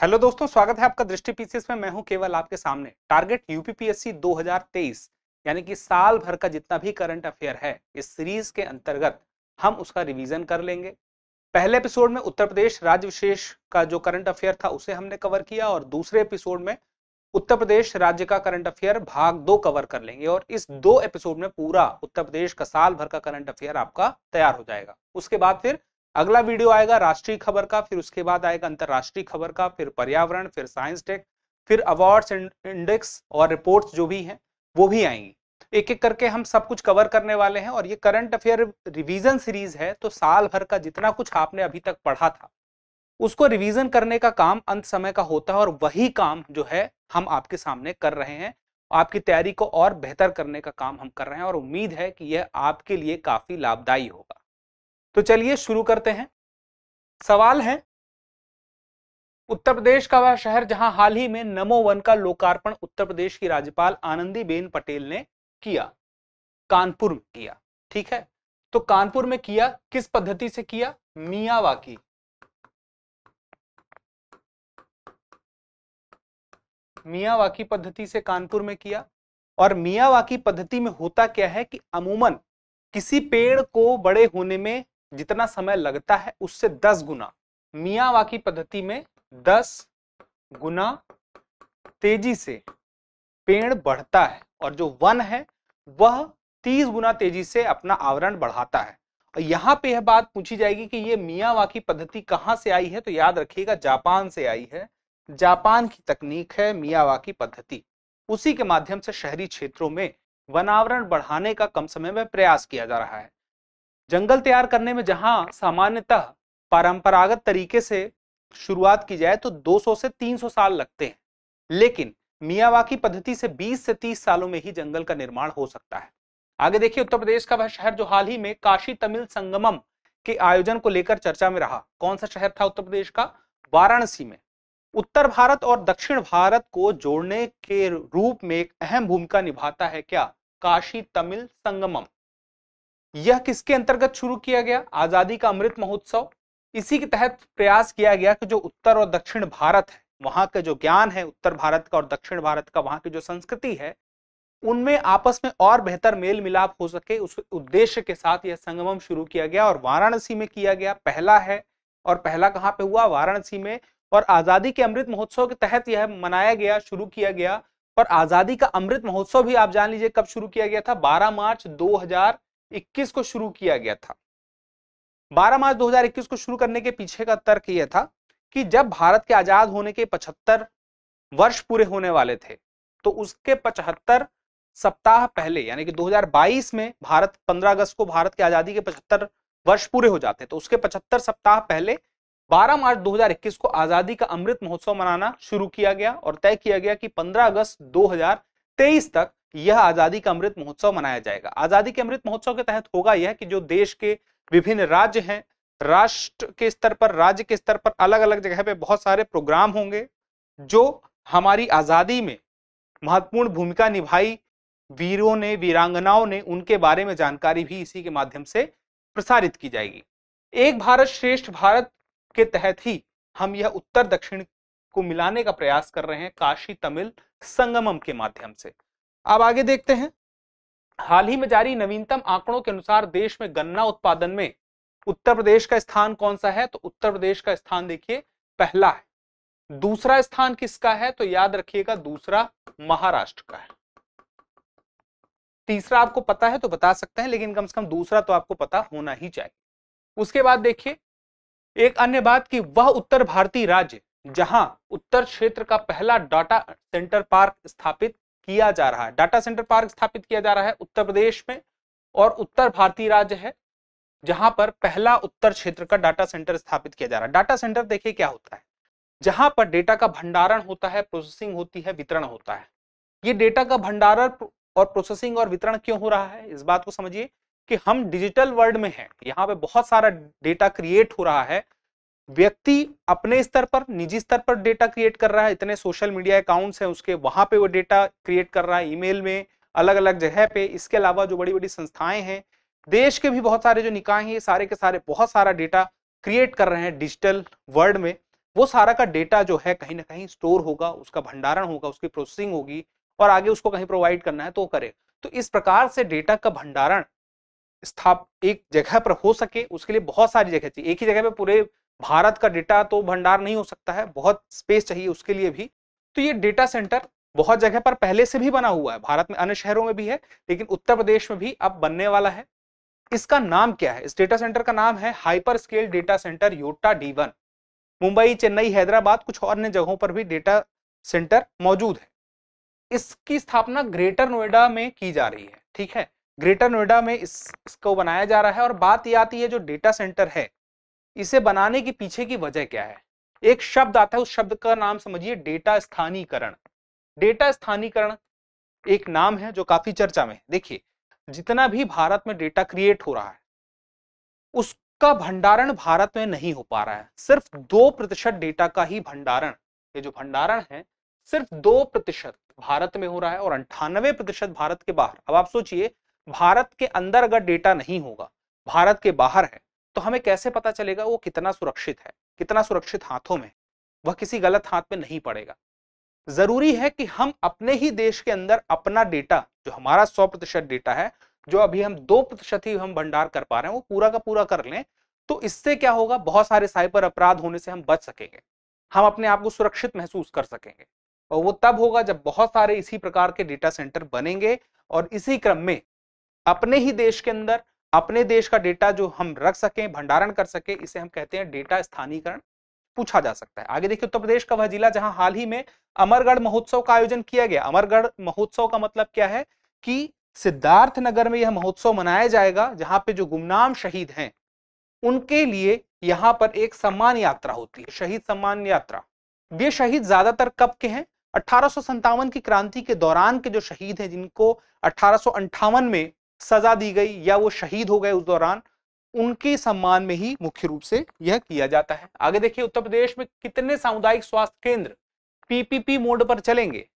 hello दोस्तों स्वागत है आपका दृष्टि पीसीएस में मैं हूं केवल आपके सामने टारगेट यूपीपीएससी 2023 यानी कि साल भर का जितना भी करंट अफेयर है इस सीरीज के अंतर्गत हम उसका रिवीजन कर लेंगे पहले एपिसोड में उत्तर प्रदेश राज्य विशेष का जो करंट अफेयर था उसे हमने कवर किया और दूसरे एपिसोड में उत्तर प्रदेश राज्य का करंट अफेयर भाग दो कवर कर लेंगे और इस दो एपिसोड में पूरा उत्तर प्रदेश का साल भर का करंट अफेयर आपका तैयार हो जाएगा उसके बाद फिर अगला वीडियो आएगा राष्ट्रीय खबर का फिर उसके बाद आएगा अंतर्राष्ट्रीय खबर का फिर पर्यावरण फिर साइंस टेक फिर अवार्ड्स इंडेक्स और रिपोर्ट्स जो भी हैं वो भी आएंगी एक एक करके हम सब कुछ कवर करने वाले हैं और ये करंट अफेयर रिवीजन सीरीज है तो साल भर का जितना कुछ आपने अभी तक पढ़ा था उसको रिवीजन करने का काम अंत समय का होता है और वही काम जो है हम आपके सामने कर रहे हैं आपकी तैयारी को और बेहतर करने का काम हम कर रहे हैं और उम्मीद है कि यह आपके लिए काफी लाभदायी होगा तो चलिए शुरू करते हैं सवाल है उत्तर प्रदेश का वह शहर जहां हाल ही में नमो वन का लोकार्पण उत्तर प्रदेश की राज्यपाल आनंदीबेन पटेल ने किया कानपुर में किया ठीक है तो कानपुर में किया किस पद्धति से किया मियावाकी मियावाकी पद्धति से कानपुर में किया और मियावाकी पद्धति में होता क्या है कि अमूमन किसी पेड़ को बड़े होने में जितना समय लगता है उससे दस गुना की पद्धति में दस गुना तेजी से पेड़ बढ़ता है और जो वन है वह तीस गुना तेजी से अपना आवरण बढ़ाता है और यहाँ पे यह बात पूछी जाएगी कि ये मियावाकी पद्धति कहाँ से आई है तो याद रखिएगा जापान से आई है जापान की तकनीक है की पद्धति उसी के माध्यम से शहरी क्षेत्रों में वनावरण बढ़ाने का कम समय में प्रयास किया जा रहा है जंगल तैयार करने में जहां सामान्यतः परंपरागत तरीके से शुरुआत की जाए तो 200 से 300 साल लगते हैं लेकिन मियावाकी पद्धति से 20 से 30 सालों में ही जंगल का निर्माण हो सकता है आगे देखिए उत्तर प्रदेश का वह शहर जो हाल ही में काशी तमिल संगमम के आयोजन को लेकर चर्चा में रहा कौन सा शहर था उत्तर प्रदेश का वाराणसी में उत्तर भारत और दक्षिण भारत को जोड़ने के रूप में एक अहम भूमिका निभाता है क्या काशी तमिल संगमम यह किसके अंतर्गत शुरू किया गया आजादी का अमृत महोत्सव इसी के तहत प्रयास किया गया कि जो उत्तर और दक्षिण भारत है वहां का जो ज्ञान है उत्तर भारत का और दक्षिण भारत का वहां की जो संस्कृति है उनमें आपस में और बेहतर मेल मिलाप हो सके उस उद्देश्य के साथ यह संगम शुरू किया गया और वाराणसी में किया गया पहला है और पहला कहाँ पे हुआ वाराणसी में और आजादी के अमृत महोत्सव के तहत यह मनाया गया शुरू किया गया और आजादी का अमृत महोत्सव भी आप जान लीजिए कब शुरू किया गया था 12 मार्च 2000 2021 को शुरू किया गया था 12 मार्च 2021 को शुरू करने के पीछे का तर्क यह था कि जब भारत के आजाद होने के 75 वर्ष पूरे होने वाले थे तो उसके 75 सप्ताह पहले यानी कि 2022 में भारत 15 अगस्त को भारत की आजादी के 75 वर्ष पूरे हो जाते हैं तो उसके 75 सप्ताह पहले 12 मार्च 2021 को आजादी का अमृत महोत्सव मनाना शुरू किया गया और तय किया गया कि 15 अगस्त 2023 तक यह आजादी का अमृत महोत्सव मनाया जाएगा आजादी के अमृत महोत्सव के तहत होगा यह कि जो देश के विभिन्न राज्य हैं राष्ट्र के स्तर पर राज्य के स्तर पर अलग अलग जगह पे बहुत सारे प्रोग्राम होंगे जो हमारी आजादी में महत्वपूर्ण भूमिका निभाई वीरों ने वीरांगनाओं ने उनके बारे में जानकारी भी इसी के माध्यम से प्रसारित की जाएगी एक भारत श्रेष्ठ भारत के तहत ही हम यह उत्तर दक्षिण को मिलाने का प्रयास कर रहे हैं काशी तमिल संगमम के माध्यम से अब आगे देखते हैं हाल ही में जारी नवीनतम आंकड़ों के अनुसार देश में गन्ना उत्पादन में उत्तर प्रदेश का स्थान कौन सा है तो उत्तर प्रदेश का स्थान देखिए पहला है दूसरा स्थान किसका है तो याद रखिएगा दूसरा महाराष्ट्र का है तीसरा आपको पता है तो बता सकते हैं लेकिन कम से कम दूसरा तो आपको पता होना ही चाहिए उसके बाद देखिए एक अन्य बात कि वह उत्तर भारतीय राज्य जहां उत्तर क्षेत्र का पहला डाटा सेंटर पार्क स्थापित किया जा रहा है डाटा सेंटर पार्क स्थापित किया जा रहा है उत्तर प्रदेश में और उत्तर भारतीय राज्य है जहां पर पहला उत्तर क्षेत्र का डाटा सेंटर स्थापित किया जा रहा है डाटा सेंटर देखिए क्या होता है जहां पर डेटा का भंडारण होता है प्रोसेसिंग होती है वितरण होता है ये डेटा का भंडारण और प्रोसेसिंग और वितरण क्यों हो रहा है इस बात को समझिए कि हम डिजिटल वर्ल्ड में है यहाँ पे बहुत सारा डेटा क्रिएट हो रहा है व्यक्ति अपने स्तर पर निजी स्तर पर डेटा क्रिएट कर रहा है इतने सोशल मीडिया अकाउंट्स हैं उसके वहां पे वो डेटा क्रिएट कर रहा है ईमेल में अलग अलग जगह पे इसके अलावा जो बड़ी बड़ी संस्थाएं हैं देश के भी बहुत सारे जो निकाय हैं ये सारे के सारे बहुत सारा डेटा क्रिएट कर रहे हैं डिजिटल वर्ल्ड में वो सारा का डेटा जो है कहीं ना कहीं स्टोर होगा उसका भंडारण होगा उसकी प्रोसेसिंग होगी और आगे उसको कहीं प्रोवाइड करना है तो करे तो इस प्रकार से डेटा का भंडारण स्थाप एक जगह पर हो सके उसके लिए बहुत सारी जगह थी एक ही जगह पे पूरे भारत का डेटा तो भंडार नहीं हो सकता है बहुत स्पेस चाहिए उसके लिए भी तो ये डेटा सेंटर बहुत जगह पर पहले से भी बना हुआ है भारत में अन्य शहरों में भी है लेकिन उत्तर प्रदेश में भी अब बनने वाला है इसका नाम क्या है इस डेटा सेंटर का नाम है hyper scale data centre Yotta D Mumbai Chennai Hyderabad कुछ और अन्य जगहों पर भी डेटा सेंटर मौजूद है इसकी स्थापना ग्रेटर नोएडा में की जा रही है ठीक है ग्रेटर नोएडा में इस, इसको बनाया जा रहा है और बात यह आती है जो डेटा सेंटर है इसे बनाने के पीछे की वजह क्या है एक शब्द आता है उस शब्द का नाम समझिए डेटा स्थानीकरण डेटा स्थानीकरण एक नाम है जो काफी चर्चा में देखिए जितना भी भारत में डेटा क्रिएट हो रहा है उसका भंडारण भारत में नहीं हो पा रहा है सिर्फ दो प्रतिशत डेटा का ही भंडारण ये जो भंडारण है सिर्फ दो प्रतिशत भारत में हो रहा है और अंठानवे प्रतिशत भारत के बाहर अब आप सोचिए भारत के अंदर अगर डेटा नहीं होगा भारत के बाहर है तो हमें कैसे पता चलेगा वो कितना सुरक्षित है कितना सुरक्षित हाथों में वह किसी गलत हाथ में नहीं पड़ेगा जरूरी है कि हम अपने ही देश के अंदर अपना डेटा जो हमारा सौ प्रतिशत डेटा है जो अभी हम दो प्रतिशत ही हम भंडार कर पा रहे हैं वो पूरा का पूरा कर लें तो इससे क्या होगा बहुत सारे साइबर अपराध होने से हम बच सकेंगे हम अपने आप को सुरक्षित महसूस कर सकेंगे और वो तब होगा जब बहुत सारे इसी प्रकार के डेटा सेंटर बनेंगे और इसी क्रम में अपने ही देश के अंदर अपने देश का डेटा जो हम रख सकें भंडारण कर सके इसे हम कहते हैं डेटा स्थानीकरण पूछा जा सकता है आगे देखिए उत्तर प्रदेश का वह जिला जहां हाल ही में अमरगढ़ महोत्सव का आयोजन किया गया अमरगढ़ महोत्सव का मतलब क्या है कि सिद्धार्थ नगर में यह महोत्सव मनाया जाएगा जहां पे जो गुमनाम शहीद हैं उनके लिए यहां पर एक सम्मान यात्रा होती है शहीद सम्मान यात्रा ये शहीद ज्यादातर कब के हैं अठारह की क्रांति के दौरान के जो शहीद हैं जिनको अठारह में सजा दी गई या वो शहीद हो गए उस दौरान उनके सम्मान में ही मुख्य रूप से यह किया जाता है आगे देखिए उत्तर प्रदेश में कितने सामुदायिक स्वास्थ्य केंद्र पीपीपी मोड पर चलेंगे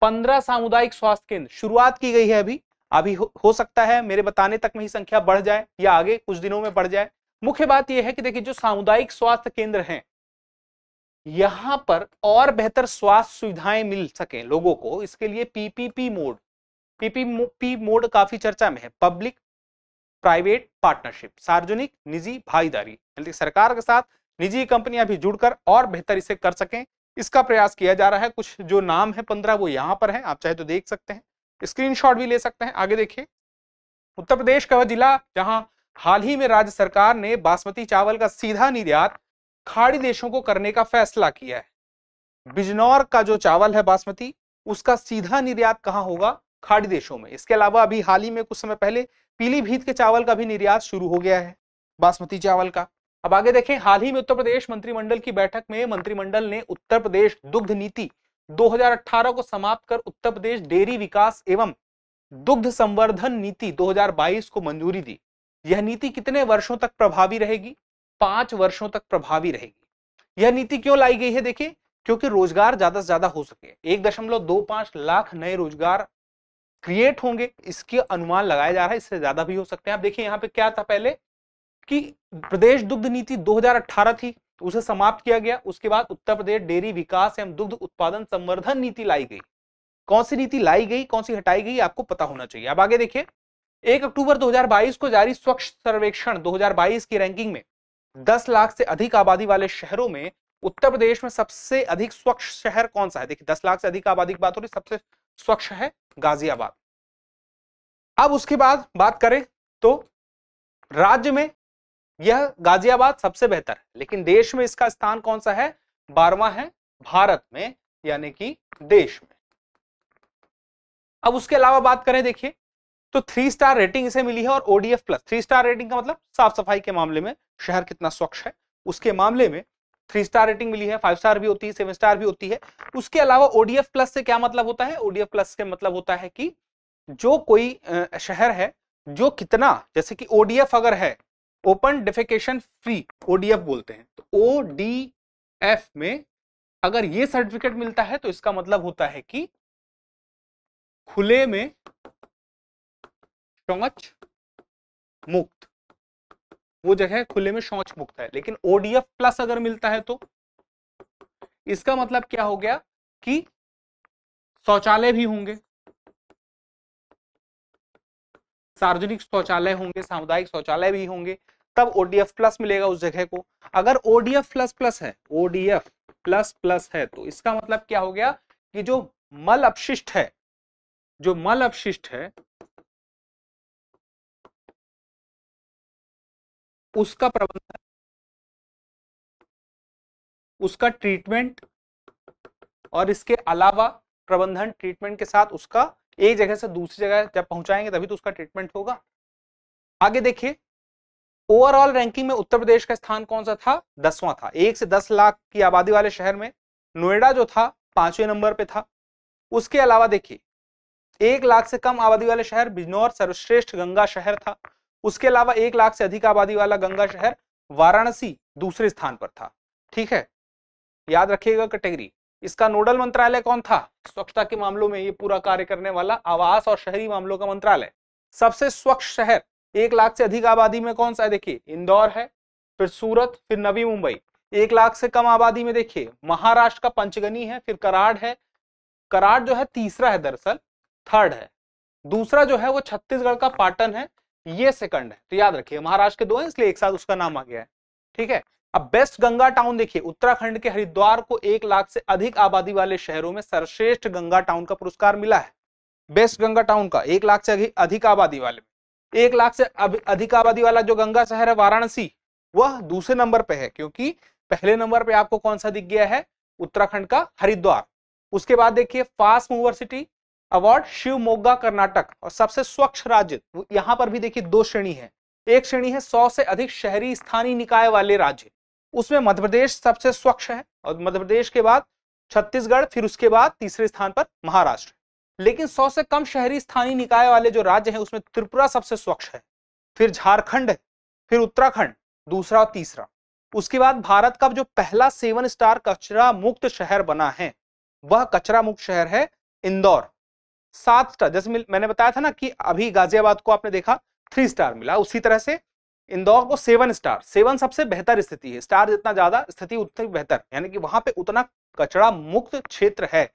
पंद्रह सामुदायिक स्वास्थ्य केंद्र शुरुआत की गई है अभी अभी हो, हो सकता है मेरे बताने तक में ही संख्या बढ़ जाए या आगे कुछ दिनों में बढ़ जाए मुख्य बात यह है कि देखिए जो सामुदायिक स्वास्थ्य केंद्र हैं यहां पर और बेहतर स्वास्थ्य सुविधाएं मिल सके लोगों को इसके लिए पीपीपी मोड पीपीपी मोड काफी चर्चा में है पब्लिक प्राइवेट पार्टनरशिप सार्वजनिक निजी भागीदारी यानी सरकार के साथ निजी कंपनियां भी जुड़कर और बेहतर इसे कर सकें इसका प्रयास किया जा रहा है कुछ जो नाम है पंद्रह वो यहाँ पर है आप चाहे तो देख सकते हैं स्क्रीनशॉट भी ले सकते हैं आगे देखिए उत्तर प्रदेश का वह जिला जहाँ हाल ही में राज्य सरकार ने बासमती चावल का सीधा निर्यात खाड़ी देशों को करने का फैसला किया है बिजनौर का जो चावल है बासमती उसका सीधा निर्यात कहाँ होगा खाड़ी देशों में इसके अलावा अभी हाल ही में कुछ समय पहले पीलीभीत के चावल का भी निर्यात शुरू हो गया है बासमती चावल का अब आगे देखें हाल ही में उत्तर प्रदेश मंत्रिमंडल की बैठक में मंत्रिमंडल ने उत्तर प्रदेश दुग्ध नीति 2018 को समाप्त कर उत्तर प्रदेश डेयरी विकास एवं दुग्ध संवर्धन नीति 2022 को मंजूरी दी यह नीति कितने वर्षों तक प्रभावी रहेगी पांच वर्षों तक प्रभावी रहेगी यह नीति क्यों लाई गई है देखिए क्योंकि रोजगार ज्यादा से ज्यादा हो सके एक लाख नए रोजगार क्रिएट होंगे इसके अनुमान लगाया जा रहा है इससे ज्यादा भी हो सकते हैं आप देखिए यहाँ पे क्या था पहले कि प्रदेश दुग्ध नीति 2018 थी तो उसे समाप्त किया गया उसके बाद उत्तर प्रदेश डेयरी विकास एवं दुग्ध उत्पादन संवर्धन नीति लाई गई कौन सी नीति लाई गई कौन सी हटाई गई आपको पता होना चाहिए अब आगे देखिए एक अक्टूबर 2022 को जारी स्वच्छ सर्वेक्षण 2022 की रैंकिंग में 10 लाख से अधिक आबादी वाले शहरों में उत्तर प्रदेश में सबसे अधिक स्वच्छ शहर कौन सा है देखिए 10 लाख से अधिक आबादी की बात हो रही सबसे स्वच्छ है गाजियाबाद अब उसके बाद बात करें तो राज्य में यह गाजियाबाद सबसे बेहतर है लेकिन देश में इसका स्थान कौन सा है बारवा है भारत में यानी कि देश में अब उसके अलावा बात करें देखिए तो थ्री स्टार रेटिंग इसे मिली है और ODF plus three star rating का मतलब साफ सफाई के मामले में शहर कितना स्वच्छ है उसके मामले में थ्री स्टार रेटिंग मिली है फाइव स्टार भी होती है सेवन स्टार भी होती है उसके अलावा ओडीएफ प्लस से क्या मतलब होता है ओडीएफ प्लस से मतलब होता है कि जो कोई शहर है जो कितना जैसे कि ओडीएफ अगर है ओपन डेफिकेशन फ्री ओडीएफ बोलते हैं तो एफ में अगर ये सर्टिफिकेट मिलता है तो इसका मतलब होता है कि खुले में शौच मुक्त वो जगह खुले में शौच मुक्त है लेकिन ओडीएफ प्लस अगर मिलता है तो इसका मतलब क्या हो गया कि शौचालय भी होंगे सार्वजनिक शौचालय होंगे सामुदायिक शौचालय भी होंगे तब ओडीएफ प्लस मिलेगा उस जगह को अगर ओडीएफ प्लस प्लस है ओडीएफ प्लस प्लस है तो इसका मतलब क्या हो गया कि जो मल अपशिष्ट है जो मल अपशिष्ट है उसका प्रबंधन उसका ट्रीटमेंट और इसके अलावा प्रबंधन ट्रीटमेंट के साथ उसका एक जगह से दूसरी जगह जब पहुंचाएंगे तभी तो उसका ट्रीटमेंट होगा आगे देखिए ओवरऑल रैंकिंग में उत्तर प्रदेश का स्थान कौन सा था दसवां था एक से दस लाख की आबादी वाले शहर में नोएडा जो था पांचवें नंबर पे था उसके अलावा देखिए एक लाख से कम आबादी वाले शहर बिजनौर सर्वश्रेष्ठ गंगा शहर था उसके अलावा एक लाख से अधिक आबादी वाला गंगा शहर वाराणसी दूसरे स्थान पर था ठीक है याद रखिएगा कैटेगरी इसका नोडल मंत्रालय कौन था स्वच्छता के मामलों में ये पूरा कार्य करने वाला आवास और शहरी मामलों का मंत्रालय सबसे स्वच्छ शहर एक लाख से अधिक आबादी में कौन सा है देखिए इंदौर है फिर सूरत फिर नवी मुंबई एक लाख से कम आबादी में देखिए महाराष्ट्र का पंचगनी है फिर कराड़ है कराड़ जो है तीसरा है दरअसल थर्ड है दूसरा जो है वो छत्तीसगढ़ का पाटन है ये सेकंड है तो याद रखिए महाराष्ट्र के दो हैं इसलिए एक साथ उसका नाम आ गया है ठीक है अब बेस्ट गंगा टाउन देखिए उत्तराखंड के हरिद्वार को एक लाख से अधिक आबादी वाले शहरों में सर्वश्रेष्ठ गंगा टाउन का पुरस्कार मिला है बेस्ट गंगा टाउन का एक लाख से अधिक आबादी वाले एक लाख से अधिक आबादी वाला जो गंगा शहर है वाराणसी वह दूसरे नंबर पे है क्योंकि पहले नंबर पे आपको कौन सा दिख गया है उत्तराखंड का हरिद्वार उसके बाद देखिए fast mover city award Shivamogga Karnataka और सबसे स्वच्छ राज्य यहाँ पर भी देखिए दो श्रेणी है एक श्रेणी है सौ से अधिक शहरी स्थानीय निकाय वाले राज्य उसमें मध्य प्रदेश सबसे स्वच्छ है और मध्य प्रदेश के बाद छत्तीसगढ़ फिर उसके बाद तीसरे स्थान पर महाराष्ट्र लेकिन सौ से कम शहरी स्थानीय निकाय वाले जो राज्य हैं उसमें त्रिपुरा सबसे स्वच्छ है फिर झारखंड है फिर उत्तराखंड दूसरा और तीसरा उसके बाद भारत का जो पहला सेवन स्टार कचरा मुक्त शहर बना है वह कचरा मुक्त शहर है इंदौर सात स्टार जैसे मैंने बताया था ना कि अभी गाजियाबाद को आपने देखा थ्री स्टार मिला उसी तरह से इंदौर को सेवन स्टार सेवन सबसे बेहतर स्थिति है स्टार जितना ज्यादा स्थिति उतनी बेहतर यानी कि वहां पे उतना कचरा मुक्त क्षेत्र है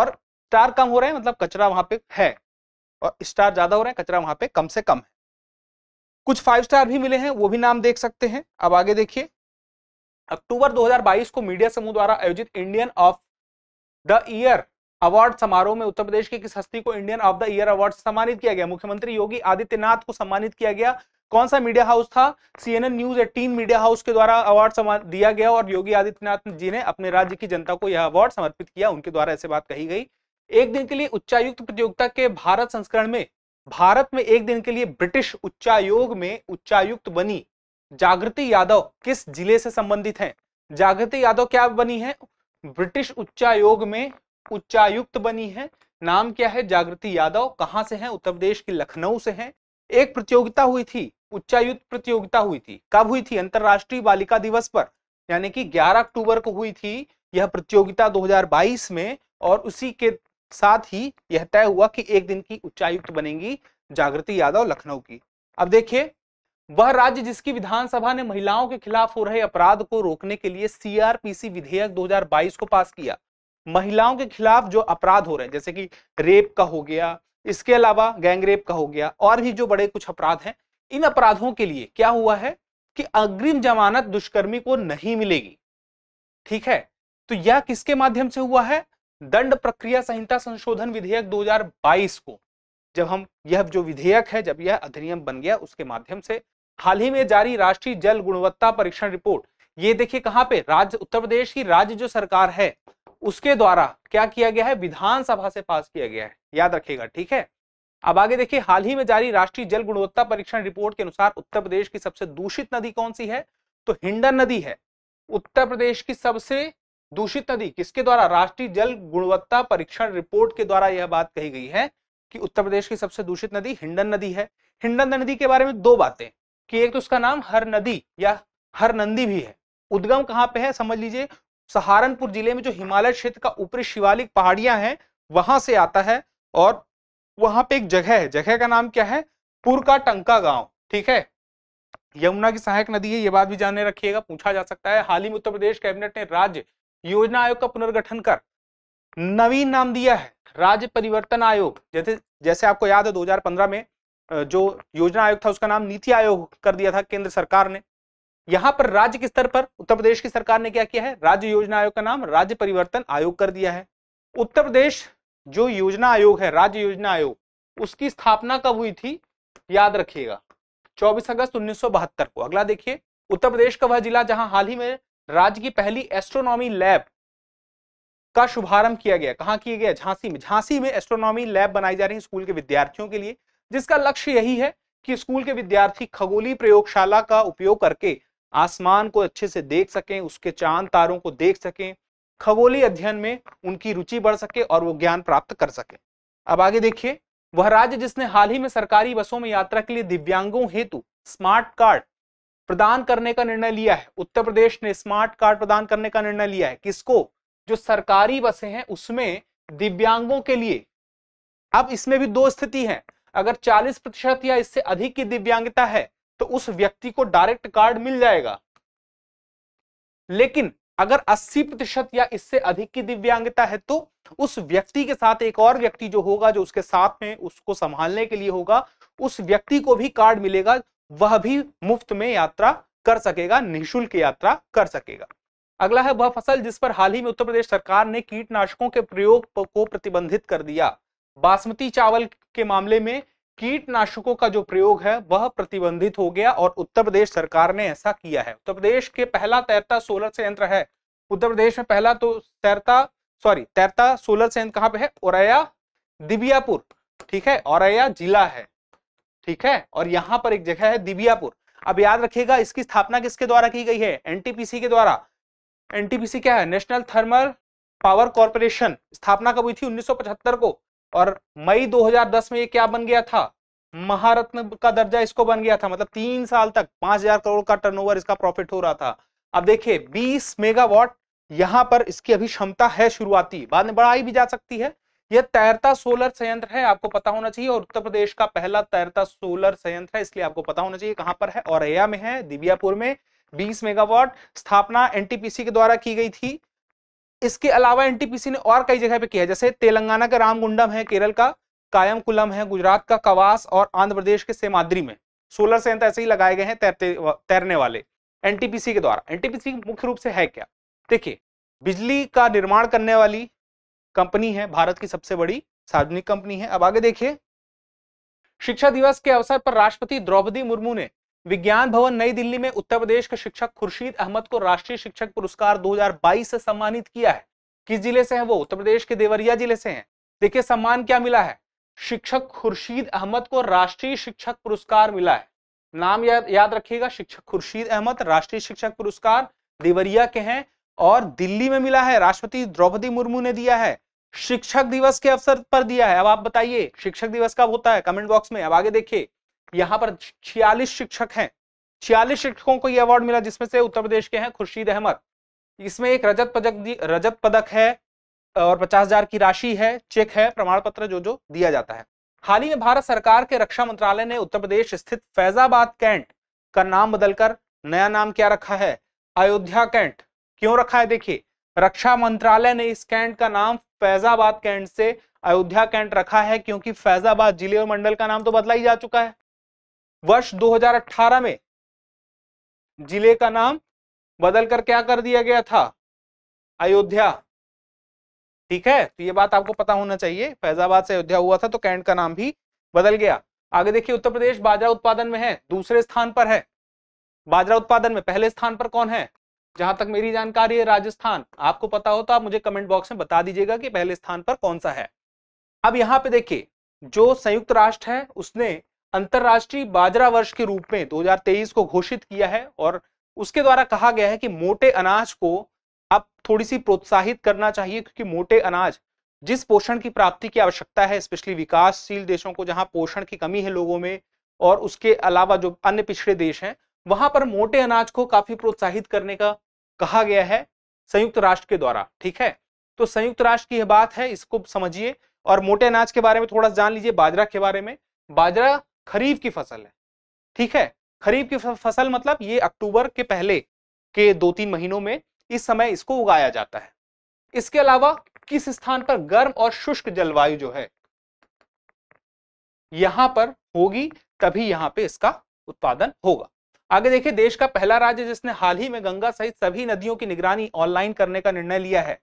और स्टार कम हो रहे हैं मतलब कचरा वहां पे है और स्टार ज्यादा हो रहे हैं कचरा वहां पे कम से कम है कुछ फाइव स्टार भी मिले हैं वो भी नाम देख सकते हैं अब आगे देखिए अक्टूबर 2022 को मीडिया समूह द्वारा आयोजित Indian of the year award समारोह में उत्तर प्रदेश की किस हस्ती को Indian of the year award सम्मानित किया गया मुख्यमंत्री योगी आदित्यनाथ को सम्मानित किया गया कौन सा मीडिया हाउस था CNN news eighteen media house के द्वारा अवार्ड दिया गया और योगी आदित्यनाथ जी ने अपने राज्य की जनता को यह अवार्ड समर्पित किया उनके द्वारा ऐसे बात कही गई एक दिन के लिए उच्चायुक्त प्रतियोगिता के भारत संस्करण में भारत में एक दिन के लिए ब्रिटिश उच्चायोग में उच्चायुक्त बनी जागृति यादव किस जिले से संबंधित हैं जागृति यादव क्या बनी है ब्रिटिश उच्चायोग में उच्चायुक्त बनी है नाम क्या है जागृति यादव कहां से हैं उत्तर प्रदेश के लखनऊ से हैं एक प्रतियोगिता हुई थी उच्चायुक्त प्रतियोगिता हुई थी कब हुई थी अंतरराष्ट्रीय बालिका दिवस पर यानी कि 11 अक्टूबर को हुई थी यह प्रतियोगिता 2022 में और उसी के साथ ही यह तय हुआ कि एक दिन की उच्चायुक्त बनेगी जागृति यादव लखनऊ की अब देखिए वह राज्य जिसकी विधानसभा ने महिलाओं के खिलाफ हो रहे अपराध को रोकने के लिए सीआरपीसी विधेयक 2022 को पास किया महिलाओं के खिलाफ जो अपराध हो रहे हैं जैसे कि रेप का हो गया इसके अलावा गैंग रेप का हो गया और भी जो बड़े कुछ अपराध हैं इन अपराधों के लिए क्या हुआ है कि अग्रिम जमानत दुष्कर्मी को नहीं मिलेगी ठीक है तो यह किसके माध्यम से हुआ है दंड प्रक्रिया संहिता संशोधन विधेयक 2022 को जब हम यह जो विधेयक है जब यह अधिनियम बन गया उसके माध्यम से हाल ही में जारी राष्ट्रीय जल गुणवत्ता परीक्षण रिपोर्ट ये देखिए कहां पे राज्य उत्तर प्रदेश की राज्य जो सरकार है उसके द्वारा क्या किया गया है विधानसभा से पास किया गया है याद रखिएगा ठीक है अब आगे देखिए हाल ही में जारी राष्ट्रीय जल गुणवत्ता परीक्षण रिपोर्ट के अनुसार उत्तर प्रदेश की सबसे दूषित नदी कौन सी है तो हिंडन नदी है उत्तर प्रदेश की सबसे दूषित नदी किसके द्वारा राष्ट्रीय जल गुणवत्ता परीक्षण रिपोर्ट के द्वारा यह बात कही गई है कि उत्तर प्रदेश की सबसे दूषित नदी हिंडन नदी है हिंडन नदी के बारे में दो बातें कि एक तो उसका नाम हर नदी या हर नंदी भी है उद्गम कहाँ पे है समझ लीजिए सहारनपुर जिले में जो हिमालय क्षेत्र का ऊपरी शिवालिक पहाड़ियां हैं वहां से आता है और वहां पे एक जगह है जगह का नाम क्या है पुर का टंका गांव ठीक है यमुना की सहायक नदी है ये बात भी जानने रखिएगा पूछा जा सकता है हाल ही में उत्तर प्रदेश कैबिनेट ने राज्य योजना आयोग का पुनर्गठन कर नवीन नाम दिया है राज्य परिवर्तन आयोग जैसे जैसे आपको याद है 2015 में जो योजना आयोग था उसका नाम नीति आयोग कर दिया था केंद्र सरकार ने यहां पर राज्य के स्तर पर उत्तर प्रदेश की सरकार ने क्या किया है राज्य योजना आयोग का नाम राज्य परिवर्तन आयोग कर दिया है उत्तर प्रदेश जो योजना आयोग है राज्य योजना आयोग उसकी स्थापना कब हुई थी याद रखिएगा 24 अगस्त उन्नीस को अगला देखिए उत्तर प्रदेश का वह जिला जहां हाल ही में राज्य की पहली एस्ट्रोनॉमी लैब का शुभारंभ किया गया कहा किया गया झांसी में झांसी में एस्ट्रोनॉमी लैब बनाई जा रही है स्कूल के विद्यार्थियों के लिए जिसका लक्ष्य यही है कि स्कूल के विद्यार्थी खगोली प्रयोगशाला का उपयोग करके आसमान को अच्छे से देख सकें उसके चांद तारों को देख सकें खगोली अध्ययन में उनकी रुचि बढ़ सके और वो ज्ञान प्राप्त कर सके अब आगे देखिए वह राज्य जिसने हाल ही में सरकारी बसों में यात्रा के लिए दिव्यांगों हेतु स्मार्ट कार्ड प्रदान करने का निर्णय लिया है उत्तर प्रदेश ने स्मार्ट कार्ड प्रदान करने का निर्णय लिया है किसको जो सरकारी बसें हैं उसमें दिव्यांगों के लिए अब इसमें भी दो स्थिति है अगर 40 प्रतिशत या इससे अधिक की दिव्यांगता है तो उस व्यक्ति को डायरेक्ट कार्ड मिल जाएगा लेकिन अगर 80 प्रतिशत या इससे अधिक की दिव्यांगता है तो उस व्यक्ति के साथ एक और व्यक्ति जो होगा जो उसके साथ में उसको संभालने के लिए होगा उस व्यक्ति को भी कार्ड मिलेगा वह भी मुफ्त में यात्रा कर सकेगा निःशुल्क यात्रा कर सकेगा अगला है वह फसल जिस पर हाल ही में उत्तर प्रदेश सरकार ने कीटनाशकों के प्रयोग को प्रतिबंधित कर दिया बासमती चावल के मामले में कीटनाशकों का जो प्रयोग है वह प्रतिबंधित हो गया और उत्तर प्रदेश सरकार ने ऐसा किया है उत्तर प्रदेश के पहला तैरता सोलर संयंत्र है उत्तर प्रदेश में पहला तो तैरता सॉरी तैरता सोलर संयंत्र कहाँ पे है औरैया दिबियापुर ठीक है औरैया जिला है ठीक है और यहाँ पर एक जगह है दिबियापुर अब याद रखिएगा इसकी स्थापना किसके द्वारा की गई है एनटीपीसी के द्वारा एनटीपीसी क्या है नेशनल थर्मल पावर कॉर्पोरेशन स्थापना कब हुई थी 1975 को और मई 2010 में ये क्या बन गया था महारत्न का दर्जा इसको बन गया था मतलब तीन साल तक पांच हजार करोड़ का टर्नओवर इसका प्रॉफिट हो रहा था अब देखिए 20 मेगावाट यहां पर इसकी अभी क्षमता है शुरुआती बाद में बढ़ाई भी जा सकती है यह तैरता सोलर संयंत्र है आपको पता होना चाहिए और उत्तर प्रदेश का पहला तैरता सोलर संयंत्र है इसलिए आपको पता होना चाहिए कहां पर है औरैया में है दिबियापुर में 20 मेगावाट स्थापना एनटीपीसी के द्वारा की गई थी इसके अलावा एनटीपीसी ने और कई जगह पे किया जैसे तेलंगाना का रामगुंडम है केरल का कायमकुलम है गुजरात का कवास और आंध्र प्रदेश के सेमाद्री में सोलर संयंत्र तो ऐसे ही लगाए गए हैं तैरते तैरने वाले एनटीपीसी के द्वारा एनटीपीसी मुख्य रूप से है क्या देखिए बिजली का निर्माण करने वाली कंपनी है भारत की सबसे बड़ी सार्वजनिक कंपनी है अब आगे देखिए शिक्षा दिवस के अवसर पर राष्ट्रपति द्रौपदी मुर्मू ने विज्ञान भवन नई दिल्ली में उत्तर प्रदेश के शिक्षक खुर्शीद अहमद को राष्ट्रीय शिक्षक पुरस्कार 2022 से सम्मानित किया है किस जिले से है वो उत्तर प्रदेश के देवरिया जिले से हैं देखिए सम्मान क्या मिला है शिक्षक खुर्शीद अहमद को राष्ट्रीय शिक्षक पुरस्कार मिला है नाम या, याद रखिएगा शिक्षक खुर्शीद अहमद राष्ट्रीय शिक्षक पुरस्कार देवरिया के हैं और दिल्ली में मिला है राष्ट्रपति द्रौपदी मुर्मू ने दिया है शिक्षक दिवस के अवसर पर दिया है अब आप बताइए शिक्षक दिवस कब होता है कमेंट बॉक्स में अब आगे देखिए यहाँ पर छियालीस शिक्षक हैं छियालीस शिक्षकों को यह अवार्ड मिला जिसमें से उत्तर प्रदेश के हैं खुर्शीद अहमद इसमें एक रजत पदक रजत पदक है और पचास हजार की राशि है चेक है प्रमाण पत्र जो जो दिया जाता है हाल ही में भारत सरकार के रक्षा मंत्रालय ने उत्तर प्रदेश स्थित फैजाबाद कैंट का नाम बदलकर नया नाम क्या रखा है अयोध्या कैंट क्यों रखा है देखिए रक्षा मंत्रालय ने इस कैंट का नाम फैजाबाद कैंट से अयोध्या कैंट रखा है क्योंकि फैजाबाद जिले और मंडल का नाम तो बदला ही जा चुका है वर्ष 2018 में जिले का नाम बदलकर क्या कर दिया गया था अयोध्या ठीक है तो ये बात आपको पता होना चाहिए फैजाबाद से अयोध्या हुआ था तो कैंट का नाम भी बदल गया आगे देखिए उत्तर प्रदेश बाजरा उत्पादन में है दूसरे स्थान पर है बाजरा उत्पादन में पहले स्थान पर कौन है जहां तक मेरी जानकारी है राजस्थान आपको पता हो तो आप मुझे कमेंट बॉक्स में बता दीजिएगा कि पहले स्थान पर कौन सा है अब यहाँ पे देखिए जो संयुक्त राष्ट्र है उसने अंतरराष्ट्रीय बाजरा वर्ष के रूप में 2023 को घोषित किया है और उसके द्वारा कहा गया है कि मोटे अनाज को आप थोड़ी सी प्रोत्साहित करना चाहिए क्योंकि मोटे अनाज जिस पोषण की प्राप्ति की आवश्यकता है स्पेशली विकासशील देशों को जहां पोषण की कमी है लोगों में और उसके अलावा जो अन्य पिछड़े देश हैं वहां पर मोटे अनाज को काफी प्रोत्साहित करने का कहा गया है संयुक्त राष्ट्र के द्वारा ठीक है तो संयुक्त राष्ट्र की यह बात है इसको समझिए और मोटे अनाज के बारे में थोड़ा जान लीजिए बाजरा के बारे में बाजरा खरीफ की फसल है ठीक है खरीफ की फसल मतलब ये अक्टूबर के पहले के दो तीन महीनों में इस समय इसको उगाया जाता है इसके अलावा किस स्थान पर गर्म और शुष्क जलवायु जो है यहां पर होगी तभी यहां पे इसका उत्पादन होगा आगे देखिए देश का पहला राज्य जिसने हाल ही में गंगा सहित सभी नदियों की निगरानी ऑनलाइन करने का निर्णय लिया है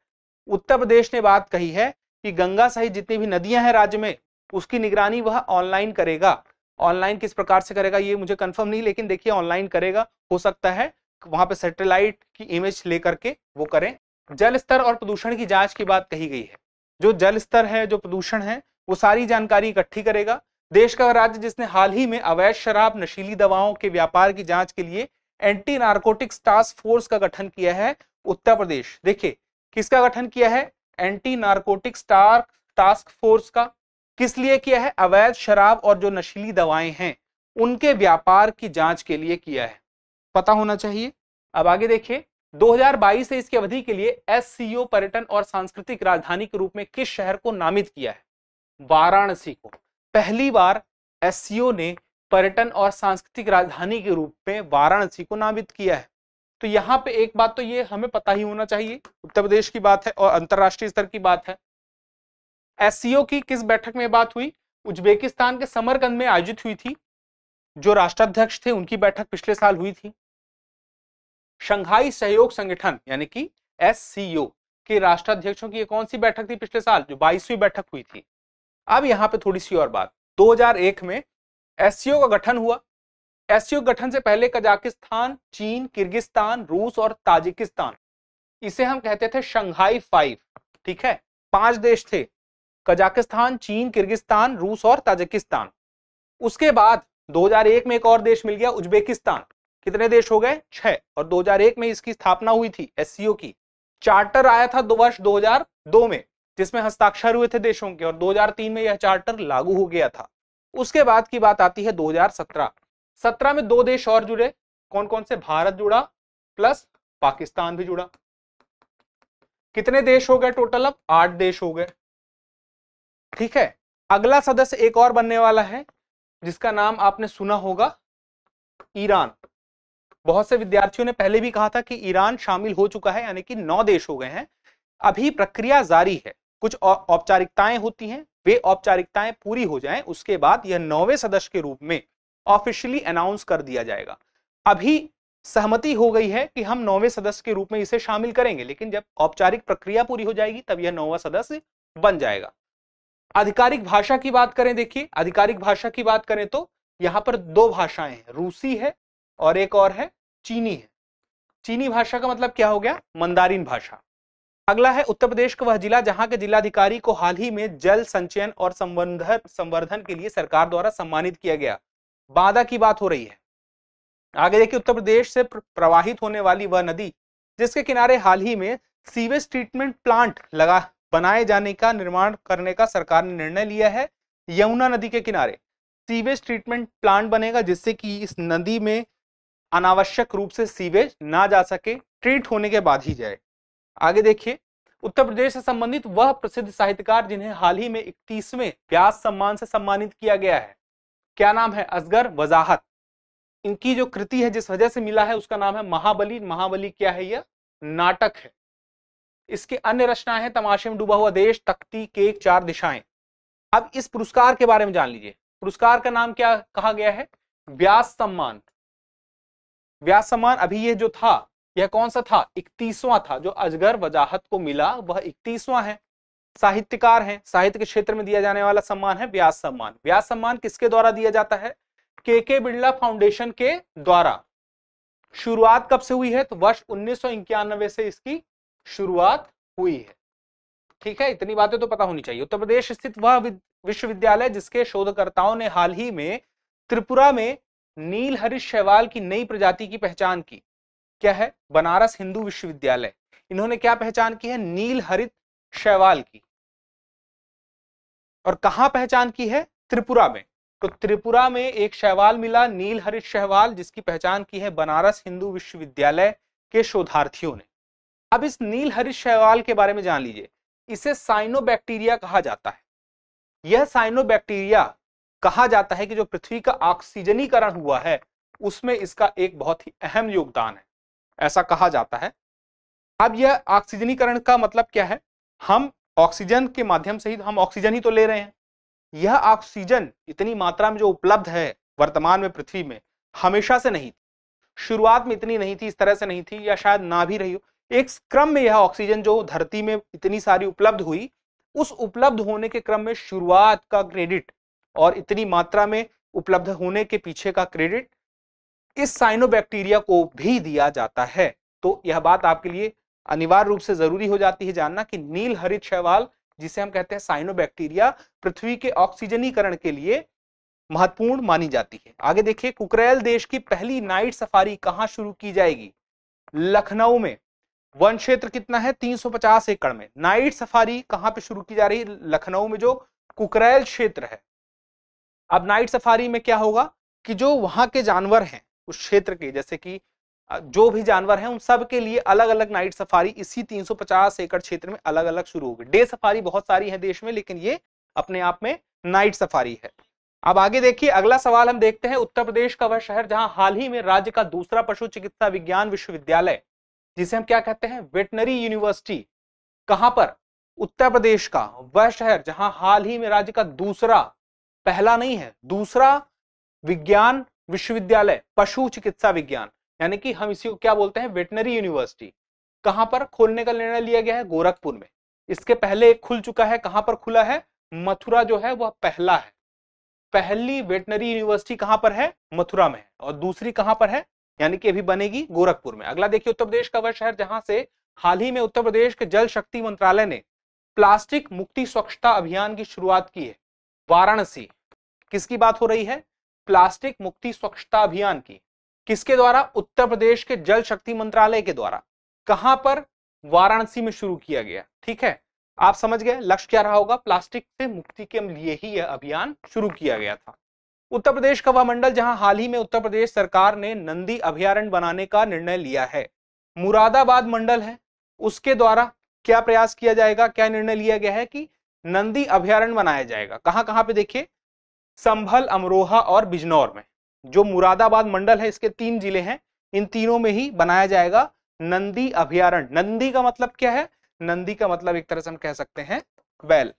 उत्तर प्रदेश ने बात कही है कि गंगा सहित जितनी भी नदियां हैं राज्य में उसकी निगरानी वह ऑनलाइन करेगा ऑनलाइन किस प्रकार से करेगा ये मुझे कंफर्म नहीं लेकिन देखिए ऑनलाइन करेगा हो सकता है वहां पे सैटेलाइट की इमेज लेकर के वो करें जल स्तर और प्रदूषण की जांच की बात कही गई है जो जल स्तर है जो प्रदूषण है वो सारी जानकारी इकट्ठी करेगा देश का राज्य जिसने हाल ही में अवैध शराब नशीली दवाओं के व्यापार की जांच के लिए एंटी नार्कोटिक्स टास्क फोर्स का गठन किया है उत्तर प्रदेश देखिये किसका गठन किया है एंटी नार्कोटिक्स टास्क फोर्स का किस लिए किया है अवैध शराब और जो नशीली दवाएं हैं उनके व्यापार की जांच के लिए किया है पता होना चाहिए अब आगे देखिए 2022 से इसकी अवधि के लिए एस पर्यटन और सांस्कृतिक राजधानी के रूप में किस शहर को नामित किया है वाराणसी को पहली बार एस ने पर्यटन और सांस्कृतिक राजधानी के रूप में वाराणसी को नामित किया है तो यहाँ पे एक बात तो ये हमें पता ही होना चाहिए उत्तर प्रदेश की बात है और अंतर्राष्ट्रीय स्तर की बात है एस की किस बैठक में बात हुई उज्बेकिस्तान के समरकंद में आयोजित हुई थी जो राष्ट्राध्यक्ष थे उनकी बैठक पिछले साल हुई थी शंघाई सहयोग संगठन यानी कि एस के राष्ट्राध्यक्षों की कौन सी बैठक थी पिछले साल जो बाईसवीं बैठक हुई थी अब यहाँ पे थोड़ी सी और बात 2001 में एस का गठन हुआ एस गठन से पहले कजाकिस्तान चीन किर्गिस्तान रूस और ताजिकिस्तान इसे हम कहते थे शंघाई फाइव ठीक है पांच देश थे कजाकिस्तान चीन किर्गिस्तान रूस और ताजिकिस्तान उसके बाद 2001 में एक और देश मिल गया उज्बेकिस्तान कितने देश हो गए छह और 2001 में इसकी स्थापना हुई थी एस की चार्टर आया था दो वर्ष 2002 में जिसमें हस्ताक्षर हुए थे देशों के और 2003 में यह चार्टर लागू हो गया था उसके बाद की बात आती है 2017 17 में दो देश और जुड़े कौन कौन से भारत जुड़ा प्लस पाकिस्तान भी जुड़ा कितने देश हो गए टोटल अब आठ देश हो गए ठीक है अगला सदस्य एक और बनने वाला है जिसका नाम आपने सुना होगा ईरान बहुत से विद्यार्थियों ने पहले भी कहा था कि ईरान शामिल हो चुका है यानी कि नौ देश हो गए हैं अभी प्रक्रिया जारी है कुछ औपचारिकताएं होती हैं वे औपचारिकताएं पूरी हो जाएं उसके बाद यह नौवे सदस्य के रूप में ऑफिशियली अनाउंस कर दिया जाएगा अभी सहमति हो गई है कि हम नौवे सदस्य के रूप में इसे शामिल करेंगे लेकिन जब औपचारिक प्रक्रिया पूरी हो जाएगी तब यह नौवा सदस्य बन जाएगा आधिकारिक भाषा की बात करें देखिए आधिकारिक भाषा की बात करें तो यहाँ पर दो भाषाएं हैं रूसी है और एक और है चीनी है चीनी भाषा का मतलब क्या हो गया मंदारिन भाषा अगला है उत्तर प्रदेश का वह जिला जहां के जिलाधिकारी को हाल ही में जल संचयन और संवर्धन संवर्धन के लिए सरकार द्वारा सम्मानित किया गया बाधा की बात हो रही है आगे देखिए उत्तर प्रदेश से प्रवाहित होने वाली वह नदी जिसके किनारे हाल ही में सीवेज ट्रीटमेंट प्लांट लगा बनाए जाने का निर्माण करने का सरकार ने निर्णय लिया है यमुना नदी के किनारे सीवेज ट्रीटमेंट प्लांट बनेगा जिससे कि इस नदी में अनावश्यक रूप से सीवेज ना जा सके ट्रीट होने के बाद ही जाए आगे देखिए उत्तर प्रदेश से संबंधित वह प्रसिद्ध साहित्यकार जिन्हें हाल ही में इकतीसवें व्यास सम्मान से सम्मानित किया गया है क्या नाम है असगर वजाहत इनकी जो कृति है जिस वजह से मिला है उसका नाम है महाबली महाबली क्या है यह नाटक है इसकी अन्य रचना है तमाशे में डूबा हुआ देश तख्ती केक चार दिशाएं अब इस पुरस्कार के बारे में जान लीजिए पुरस्कार का नाम क्या कहा गया है व्यास सम्मान व्यास सम्मान अभी ये जो था यह कौन सा था इकतीसवां था जो अजगर वजाहत को मिला वह इकतीसवां है साहित्यकार हैं साहित्य के क्षेत्र में दिया जाने वाला सम्मान है व्यास सम्मान व्यास सम्मान किसके द्वारा दिया जाता है के के बिरला फाउंडेशन के द्वारा शुरुआत कब से हुई है तो वर्ष उन्नीस से इसकी शुरुआत हुई है ठीक है इतनी बातें तो पता होनी चाहिए उत्तर प्रदेश स्थित वह विश्वविद्यालय जिसके शोधकर्ताओं ने हाल ही में त्रिपुरा में नील हरिश शैवाल की नई प्रजाति की पहचान की क्या है बनारस हिंदू विश्वविद्यालय इन्होंने क्या पहचान की है नील हरित शैवाल की और कहा पहचान की है त्रिपुरा में तो त्रिपुरा में एक शैवाल मिला नील हरित शैवाल जिसकी पहचान की है बनारस हिंदू विश्वविद्यालय के शोधार्थियों ने अब इस नील हरित शैवाल के बारे में जान लीजिए इसे साइनोबैक्टीरिया कहा जाता है यह साइनोबैक्टीरिया कहा जाता है कि जो पृथ्वी का ऑक्सीजनीकरण हुआ है उसमें इसका एक बहुत ही अहम योगदान है ऐसा कहा जाता है अब यह ऑक्सीजनीकरण का मतलब क्या है हम ऑक्सीजन के माध्यम से ही हम ऑक्सीजन ही तो ले रहे हैं यह ऑक्सीजन इतनी मात्रा में जो उपलब्ध है वर्तमान में पृथ्वी में हमेशा से नहीं थी शुरुआत में इतनी नहीं थी इस तरह से नहीं थी या शायद ना भी रही हो एक क्रम में यह ऑक्सीजन जो धरती में इतनी सारी उपलब्ध हुई उस उपलब्ध होने के क्रम में शुरुआत का क्रेडिट और इतनी मात्रा में उपलब्ध होने के पीछे का क्रेडिट इस साइनोबैक्टीरिया को भी दिया जाता है तो यह बात आपके लिए अनिवार्य रूप से जरूरी हो जाती है जानना कि नील हरित शैवाल जिसे हम कहते हैं साइनोबैक्टीरिया पृथ्वी के ऑक्सीजनीकरण के लिए महत्वपूर्ण मानी जाती है आगे देखिए कुकरेल देश की पहली नाइट सफारी कहां शुरू की जाएगी लखनऊ में वन क्षेत्र कितना है 350 एकड़ में नाइट सफारी कहाँ पे शुरू की जा रही है लखनऊ में जो कुकरैल क्षेत्र है अब नाइट सफारी में क्या होगा कि जो वहां के जानवर हैं उस क्षेत्र के जैसे कि जो भी जानवर हैं उन सब के लिए अलग अलग नाइट सफारी इसी 350 एकड़ क्षेत्र में अलग अलग शुरू होगी डे सफारी बहुत सारी है देश में लेकिन ये अपने आप में नाइट सफारी है अब आगे देखिए अगला सवाल हम देखते हैं उत्तर प्रदेश का वह शहर जहां हाल ही में राज्य का दूसरा पशु चिकित्सा विज्ञान विश्वविद्यालय जिसे हम क्या कहते हैं वेटनरी यूनिवर्सिटी कहां पर उत्तर प्रदेश का वह शहर जहां हाल ही में राज्य का दूसरा पहला नहीं है दूसरा विज्ञान विश्वविद्यालय पशु चिकित्सा विज्ञान यानी कि हम इसी को क्या बोलते हैं वेटनरी यूनिवर्सिटी कहां पर खोलने का निर्णय लिया गया है गोरखपुर में इसके पहले एक खुल चुका है कहां पर खुला है मथुरा जो है वह पहला है पहली वेटनरी यूनिवर्सिटी कहां पर है मथुरा में है और दूसरी कहां पर है यानी कि अभी बनेगी गोरखपुर में अगला देखिए उत्तर प्रदेश का वह शहर जहां से हाल ही में उत्तर प्रदेश के जल शक्ति मंत्रालय ने प्लास्टिक मुक्ति स्वच्छता अभियान की शुरुआत की है वाराणसी किसकी बात हो रही है प्लास्टिक मुक्ति स्वच्छता अभियान की किसके द्वारा उत्तर प्रदेश के जल शक्ति मंत्रालय के द्वारा कहां पर वाराणसी में शुरू किया गया ठीक है आप समझ गए लक्ष्य क्या रहा होगा प्लास्टिक से मुक्ति के लिए ही यह अभियान शुरू किया गया था उत्तर प्रदेश कवा मंडल जहां हाल ही में उत्तर प्रदेश सरकार ने नंदी अभ्यारण्य बनाने का निर्णय लिया है मुरादाबाद मंडल है उसके द्वारा क्या प्रयास किया जाएगा क्या निर्णय लिया गया है कि नंदी अभ्यारण्य बनाया जाएगा कहां कहां पे देखिए संभल अमरोहा और बिजनौर में जो मुरादाबाद मंडल है इसके तीन जिले हैं इन तीनों में ही बनाया जाएगा नंदी अभ्यारण नंदी का मतलब क्या है नंदी का मतलब एक तरह से हम कह सकते हैं बैल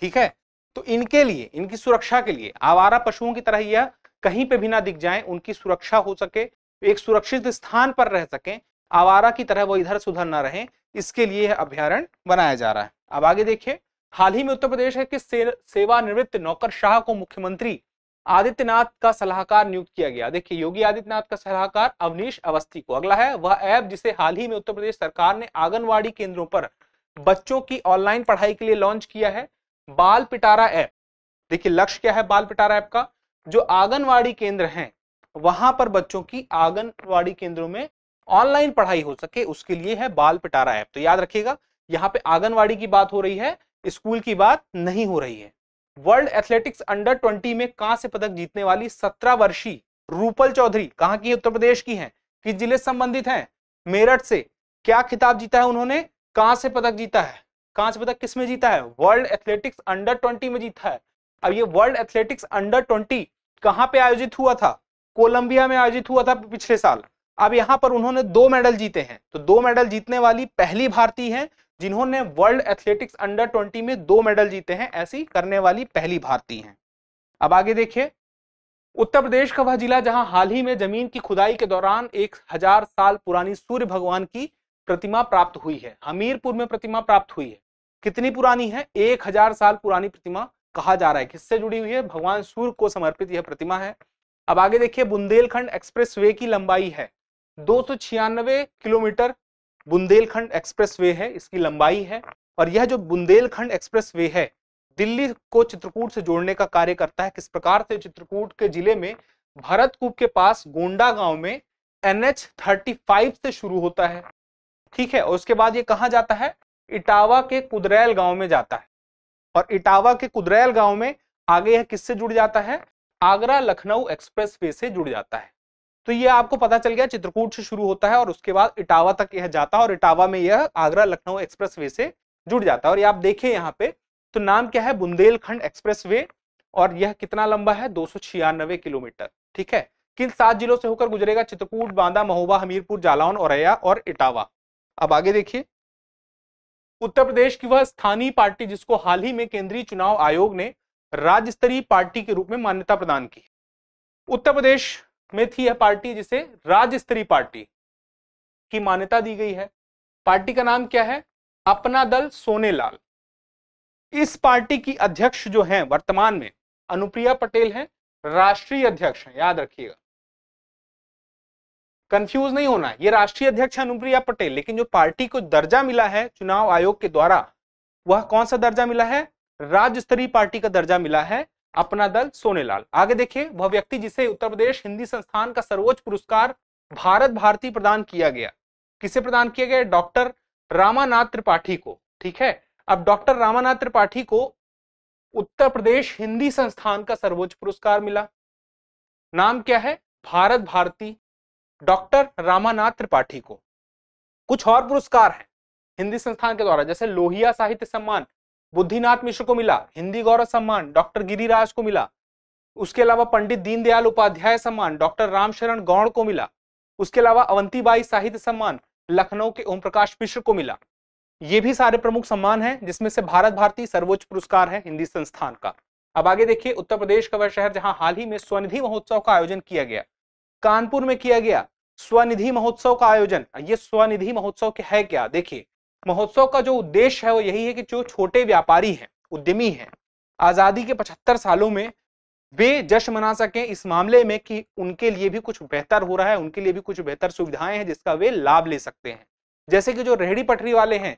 ठीक है तो इनके लिए इनकी सुरक्षा के लिए आवारा पशुओं की तरह यह कहीं पे भी ना दिख जाएं उनकी सुरक्षा हो सके एक सुरक्षित स्थान पर रह सकें आवारा की तरह वो इधर से उधर ना रहें इसके लिए यह अभ्यारण बनाया जा रहा है अब आगे देखिए हाल ही में उत्तर प्रदेश के से, सेवानिवृत्त नौकर शाह को मुख्यमंत्री आदित्यनाथ का सलाहकार नियुक्त किया गया देखिए योगी आदित्यनाथ का सलाहकार अवनीश अवस्थी को अगला है वह ऐप जिसे हाल ही में उत्तर प्रदेश सरकार ने आंगनवाड़ी केंद्रों पर बच्चों की ऑनलाइन पढ़ाई के लिए लॉन्च किया है बाल पिटारा ऐप देखिए लक्ष्य क्या है बाल पिटारा ऐप का जो आंगनवाड़ी केंद्र हैं वहां पर बच्चों की आंगनवाड़ी केंद्रों में ऑनलाइन पढ़ाई हो सके उसके लिए है बाल पिटारा ऐप तो याद रखिएगा यहाँ पे आंगनवाड़ी की बात हो रही है स्कूल की बात नहीं हो रही है वर्ल्ड एथलेटिक्स अंडर ट्वेंटी में कांस्य पदक जीतने वाली सत्रह वर्षीय रूपल चौधरी कहाँ की उत्तर प्रदेश की है किस जिले से संबंधित है मेरठ से क्या खिताब जीता है उन्होंने से पदक जीता है कहां से पता किस में जीता है वर्ल्ड एथलेटिक्स अंडर ट्वेंटी में जीता है अब ये वर्ल्ड एथलेटिक्स अंडर ट्वेंटी कहां पे आयोजित हुआ था कोलंबिया में आयोजित हुआ था पिछले साल अब यहां पर उन्होंने दो मेडल जीते हैं तो दो मेडल जीतने वाली पहली भारतीय है जिन्होंने वर्ल्ड एथलेटिक्स अंडर ट्वेंटी में दो मेडल जीते हैं ऐसी करने वाली पहली भारतीय हैं अब आगे देखिए उत्तर प्रदेश का वह जिला जहां हाल ही में जमीन की खुदाई के दौरान एक हजार साल पुरानी सूर्य भगवान की प्रतिमा प्राप्त हुई है हमीरपुर में प्रतिमा प्राप्त हुई है कितनी पुरानी है एक हजार साल पुरानी प्रतिमा कहा जा रहा है किससे जुड़ी हुई है भगवान सूर्य को समर्पित यह प्रतिमा है अब आगे देखिए बुंदेलखंड एक्सप्रेस वे की लंबाई है दो किलोमीटर बुंदेलखंड एक्सप्रेस वे है इसकी लंबाई है और यह जो बुंदेलखंड एक्सप्रेस वे है दिल्ली को चित्रकूट से जोड़ने का कार्य करता है किस प्रकार से चित्रकूट के जिले में भरतकूप के पास गोंडा गांव में एनएच 35 से शुरू होता है ठीक है उसके बाद ये कहा जाता है इटावा के कुदरैल गांव में जाता है और इटावा के कुदरैल गांव में आगे यह किससे जुड़ जाता है आगरा लखनऊ एक्सप्रेस वे से जुड़ जाता है तो यह आपको पता चल गया चित्रकूट से शुरू होता है और उसके बाद इटावा तक यह जाता है और इटावा में यह आगरा लखनऊ एक्सप्रेस वे से जुड़ जाता है और ये आप देखें यहाँ पे तो नाम क्या है बुंदेलखंड एक्सप्रेस वे और यह कितना लंबा है दो किलोमीटर ठीक है किन सात जिलों से होकर गुजरेगा चित्रकूट बांदा महोबा हमीरपुर जालौन औरैया और इटावा अब आगे देखिए उत्तर प्रदेश की वह स्थानीय पार्टी जिसको हाल ही में केंद्रीय चुनाव आयोग ने राज्य स्तरीय पार्टी के रूप में मान्यता प्रदान की उत्तर प्रदेश में थी यह पार्टी जिसे राज्य स्तरीय पार्टी की मान्यता दी गई है पार्टी का नाम क्या है अपना दल सोनेलाल इस पार्टी की अध्यक्ष जो हैं वर्तमान में अनुप्रिया पटेल हैं राष्ट्रीय अध्यक्ष हैं याद रखिएगा कंफ्यूज नहीं होना ये राष्ट्रीय अध्यक्ष अनुप्रिया पटेल लेकिन जो पार्टी को दर्जा मिला है चुनाव आयोग के द्वारा वह कौन सा दर्जा मिला है राज्य स्तरीय पार्टी का दर्जा मिला है अपना दल सोनेलाल आगे देखिए वह व्यक्ति जिसे उत्तर प्रदेश हिंदी संस्थान का सर्वोच्च पुरस्कार भारत भारती प्रदान किया गया किसे प्रदान किया गया डॉक्टर रामानाथ त्रिपाठी को ठीक है अब डॉक्टर रामानाथ त्रिपाठी को उत्तर प्रदेश हिंदी संस्थान का सर्वोच्च पुरस्कार मिला नाम क्या है भारत भारती डॉक्टर रामानाथ त्रिपाठी को कुछ और पुरस्कार हैं हिंदी संस्थान के द्वारा जैसे लोहिया साहित्य सम्मान बुद्धिनाथ मिश्र को मिला हिंदी गौरव सम्मान डॉक्टर गिरिराज को मिला उसके अलावा पंडित दीनदयाल उपाध्याय सम्मान डॉक्टर रामशरण गौड़ को मिला उसके अलावा अवंतीबाई साहित्य सम्मान लखनऊ के ओम प्रकाश मिश्र को मिला ये भी सारे प्रमुख सम्मान हैं जिसमें से भारत भारती सर्वोच्च पुरस्कार है हिंदी संस्थान का अब आगे देखिए उत्तर प्रदेश का वह शहर जहां हाल ही में स्वनिधि महोत्सव का आयोजन किया गया कानपुर में किया गया स्वनिधि महोत्सव का आयोजन ये स्वनिधि महोत्सव के है क्या देखिए महोत्सव का जो उद्देश्य है वो यही है कि जो छोटे व्यापारी हैं उद्यमी हैं आजादी के पचहत्तर सालों में वे जश्न मना सकें इस मामले में कि उनके लिए भी कुछ बेहतर हो रहा है उनके लिए भी कुछ बेहतर सुविधाएं हैं जिसका वे लाभ ले सकते हैं जैसे कि जो रेहड़ी पटरी वाले हैं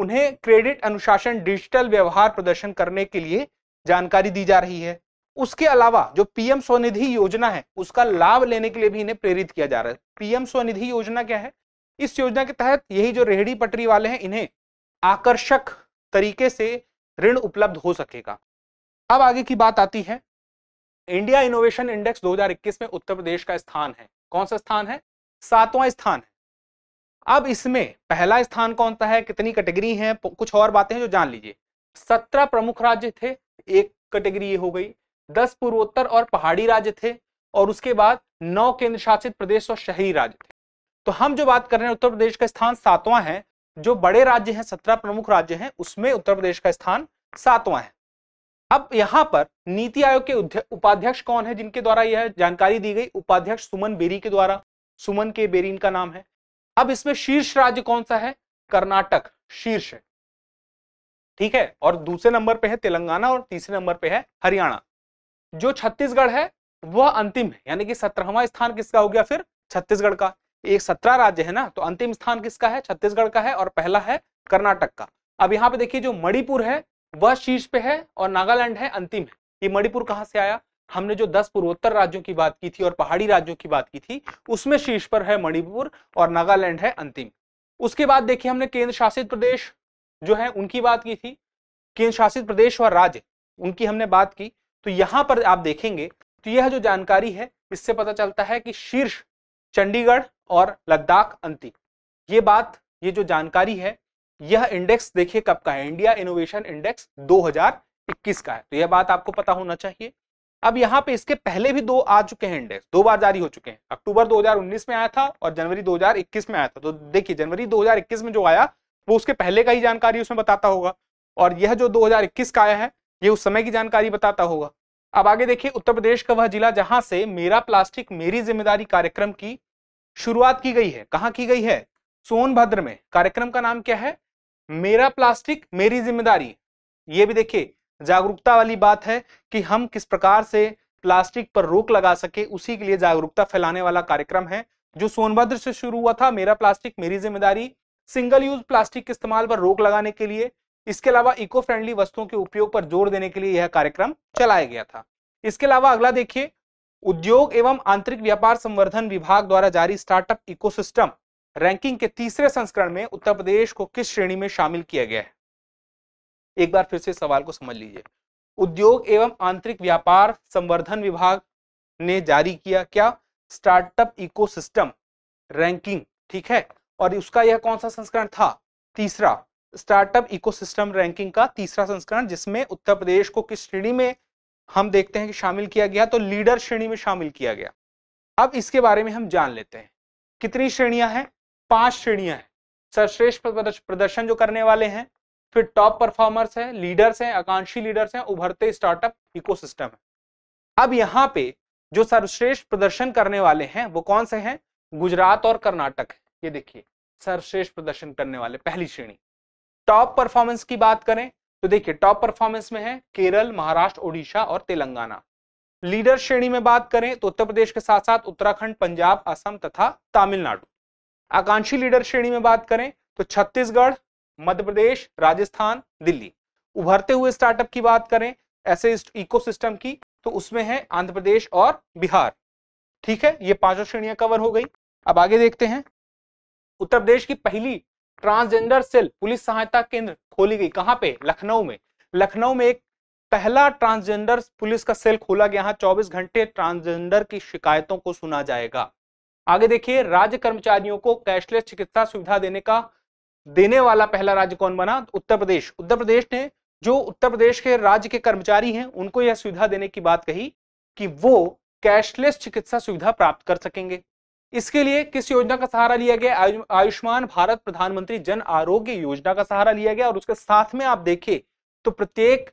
उन्हें क्रेडिट अनुशासन डिजिटल व्यवहार प्रदर्शन करने के लिए जानकारी दी जा रही है उसके अलावा जो पीएम स्वनिधि योजना है उसका लाभ लेने के लिए भी इन्हें प्रेरित किया जा रहा है पीएम स्वनिधि योजना क्या है इस योजना के तहत यही जो रेहड़ी पटरी वाले हैं इन्हें आकर्षक तरीके से ऋण उपलब्ध हो सकेगा अब आगे की बात आती है इंडिया इनोवेशन इंडेक्स 2021 में उत्तर प्रदेश का स्थान है कौन सा स्थान है सातवां स्थान है अब इसमें पहला स्थान कौन सा है कितनी कैटेगरी है कुछ और बातें हैं जो जान लीजिए सत्रह प्रमुख राज्य थे एक कैटेगरी ये हो गई दस पूर्वोत्तर और पहाड़ी राज्य थे और उसके बाद नौ केंद्र शासित प्रदेश और शहरी राज्य थे तो हम जो बात कर रहे हैं उत्तर प्रदेश का स्थान सातवां है जो बड़े राज्य हैं सत्रह प्रमुख राज्य हैं उसमें उत्तर प्रदेश का स्थान सातवां है अब यहाँ पर नीति आयोग के उपाध्यक्ष कौन है जिनके द्वारा यह जानकारी दी गई उपाध्यक्ष सुमन बेरी के द्वारा सुमन के बेरी इनका नाम है अब इसमें शीर्ष राज्य कौन सा है कर्नाटक शीर्ष ठीक है और दूसरे नंबर पे है तेलंगाना और तीसरे नंबर पे है हरियाणा जो छत्तीसगढ़ है वह अंतिम है यानी कि सत्रहवा स्थान किसका हो गया फिर छत्तीसगढ़ का एक सत्रह राज्य है ना तो अंतिम स्थान किसका है छत्तीसगढ़ का है और पहला है कर्नाटक का अब यहाँ पे देखिए जो मणिपुर है वह शीर्ष पे है और नागालैंड है अंतिम है ये मणिपुर कहाँ से आया हमने जो दस पूर्वोत्तर राज्यों की बात की थी और पहाड़ी राज्यों की बात की थी उसमें शीर्ष पर है मणिपुर और नागालैंड है अंतिम उसके बाद देखिए हमने केंद्र शासित प्रदेश जो है उनकी बात की थी केंद्र शासित प्रदेश और राज्य उनकी हमने बात की तो यहां पर आप देखेंगे तो यह जो जानकारी है इससे पता चलता है कि शीर्ष चंडीगढ़ और लद्दाख अंतिम ये बात ये जो जानकारी है यह इंडेक्स देखिए कब का है इंडिया इनोवेशन इंडेक्स 2021 का है तो यह बात आपको पता होना चाहिए अब यहाँ पे इसके पहले भी दो आ चुके हैं इंडेक्स दो बार जारी हो चुके हैं अक्टूबर 2019 में आया था और जनवरी 2021 में आया था तो देखिए जनवरी 2021 में जो आया वो उसके पहले का ही जानकारी उसमें बताता होगा और यह जो दो का आया है ये उस समय की जानकारी बताता होगा अब आगे देखिए उत्तर प्रदेश का वह जिला जहां से मेरा प्लास्टिक मेरी जिम्मेदारी कार्यक्रम की शुरुआत की गई है कहाँ की गई है सोनभद्र में कार्यक्रम का नाम क्या है मेरा प्लास्टिक मेरी जिम्मेदारी ये भी देखिए जागरूकता वाली बात है कि हम किस प्रकार से प्लास्टिक पर रोक लगा सके उसी के लिए जागरूकता फैलाने वाला कार्यक्रम है जो सोनभद्र से शुरू हुआ था मेरा प्लास्टिक मेरी जिम्मेदारी सिंगल यूज प्लास्टिक के इस्तेमाल पर रोक लगाने के लिए इसके अलावा इको फ्रेंडली वस्तुओं के उपयोग पर जोर देने के लिए यह कार्यक्रम चलाया गया था इसके अलावा अगला देखिए उद्योग एवं आंतरिक व्यापार संवर्धन विभाग द्वारा जारी स्टार्टअप इकोसिस्टम रैंकिंग के तीसरे संस्करण में उत्तर प्रदेश को किस श्रेणी में शामिल किया गया है एक बार फिर से सवाल को समझ लीजिए उद्योग एवं आंतरिक व्यापार संवर्धन विभाग ने जारी किया क्या स्टार्टअप इकोसिस्टम रैंकिंग ठीक है और उसका यह कौन सा संस्करण था तीसरा स्टार्टअप इकोसिस्टम रैंकिंग का तीसरा संस्करण जिसमें उत्तर प्रदेश को किस श्रेणी में हम देखते हैं कि शामिल किया गया तो लीडर श्रेणी में शामिल किया गया अब इसके बारे में हम जान लेते हैं कितनी श्रेणियां हैं पांच श्रेणियां हैं सर्वश्रेष्ठ प्रदर्शन जो करने वाले हैं फिर टॉप परफॉर्मर्स हैं लीडर्स हैं आकांक्षी लीडर्स हैं उभरते स्टार्टअप इकोसिस्टम है अब यहाँ पे जो सर्वश्रेष्ठ प्रदर्शन करने वाले हैं वो कौन से हैं गुजरात और कर्नाटक है ये देखिए सर्वश्रेष्ठ प्रदर्शन करने वाले पहली श्रेणी टॉप परफॉर्मेंस की बात करें तो देखिए टॉप परफॉर्मेंस में है केरल महाराष्ट्र ओडिशा और तेलंगाना लीडर श्रेणी में बात करें तो उत्तर प्रदेश के साथ साथ उत्तराखंड पंजाब असम तथा तमिलनाडु आकांक्षी लीडर श्रेणी में बात करें तो छत्तीसगढ़ मध्य प्रदेश राजस्थान दिल्ली उभरते हुए स्टार्टअप की बात करें ऐसे इकोसिस्टम की तो उसमें है आंध्र प्रदेश और बिहार ठीक है ये पांचों श्रेणियां कवर हो गई अब आगे देखते हैं उत्तर प्रदेश की पहली ट्रांसजेंडर सेल पुलिस सहायता केंद्र खोली गई कहाँ पे लखनऊ में लखनऊ में एक पहला ट्रांसजेंडर पुलिस का सेल खोला गया चौबीस घंटे ट्रांसजेंडर की शिकायतों को सुना जाएगा आगे देखिए राज्य कर्मचारियों को कैशलेस चिकित्सा सुविधा देने का देने वाला पहला राज्य कौन बना उत्तर प्रदेश उत्तर प्रदेश ने जो उत्तर प्रदेश के राज्य के कर्मचारी हैं उनको यह सुविधा देने की बात कही कि वो कैशलेस चिकित्सा सुविधा प्राप्त कर सकेंगे इसके लिए किस योजना का सहारा लिया गया आयुष्मान भारत प्रधानमंत्री जन आरोग्य योजना का सहारा लिया गया और उसके साथ में आप देखें तो प्रत्येक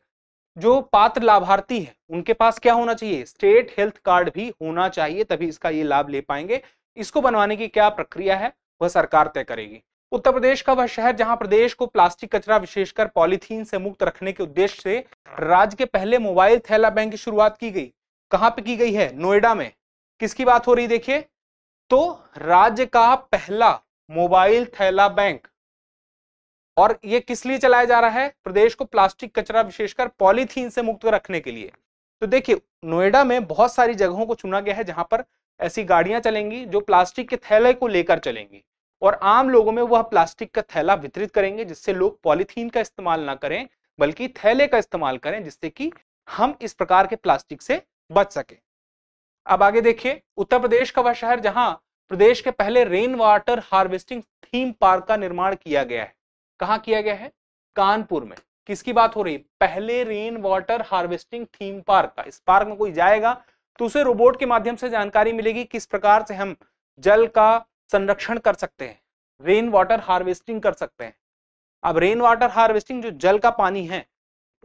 जो पात्र लाभार्थी है उनके पास क्या होना चाहिए स्टेट हेल्थ कार्ड भी होना चाहिए तभी इसका ये लाभ ले पाएंगे इसको बनवाने की क्या प्रक्रिया है वह सरकार तय करेगी उत्तर प्रदेश का वह शहर जहां प्रदेश को प्लास्टिक कचरा विशेषकर पॉलीथीन से मुक्त रखने के उद्देश्य से राज्य के पहले मोबाइल थैला बैंक की शुरुआत की गई कहां पे की गई है नोएडा में किसकी बात हो रही देखिए तो राज्य का पहला मोबाइल थैला बैंक और ये किस लिए चलाया जा रहा है प्रदेश को प्लास्टिक कचरा विशेषकर पॉलीथीन से मुक्त रखने के लिए तो देखिए नोएडा में बहुत सारी जगहों को चुना गया है जहां पर ऐसी गाड़ियां चलेंगी जो प्लास्टिक के थैले को लेकर चलेंगी और आम लोगों में वह प्लास्टिक का थैला वितरित करेंगे जिससे लोग पॉलीथीन का इस्तेमाल ना करें बल्कि थैले का इस्तेमाल करें जिससे कि हम इस प्रकार के प्लास्टिक से बच सके अब आगे देखिए उत्तर प्रदेश का वह शहर जहां प्रदेश के पहले rain water harvesting theme park का निर्माण किया गया है कहा किया गया है कानपुर में किसकी बात हो रही है पहले rain water harvesting theme park का इस पार्क में कोई जाएगा तो उसे रोबोट के माध्यम से जानकारी मिलेगी किस प्रकार से हम जल का संरक्षण कर सकते हैं रेन वाटर हार्वेस्टिंग कर सकते हैं अब रेन वाटर हार्वेस्टिंग जो जल का पानी है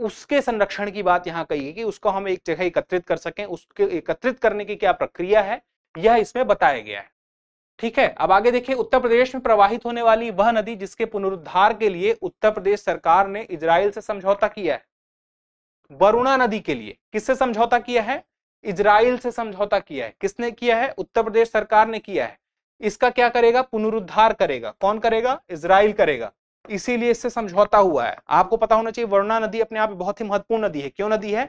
उसके संरक्षण की बात यहाँ कही कि उसको हम एक जगह एकत्रित कर सकें उसके एकत्रित करने की क्या प्रक्रिया है यह इसमें बताया गया है ठीक है अब आगे देखिए उत्तर प्रदेश में प्रवाहित होने वाली वह नदी जिसके पुनरुद्धार के लिए उत्तर प्रदेश सरकार ने इजराइल से समझौता किया है वरुणा नदी के लिए किससे समझौता किया है इजराइल से समझौता किया है किसने किया है उत्तर प्रदेश सरकार ने किया है इसका क्या करेगा पुनरुद्धार करेगा कौन करेगा इसराइल करेगा इसीलिए इससे समझौता हुआ है आपको पता होना चाहिए वरुणा नदी अपने आप बहुत ही महत्वपूर्ण नदी है क्यों नदी है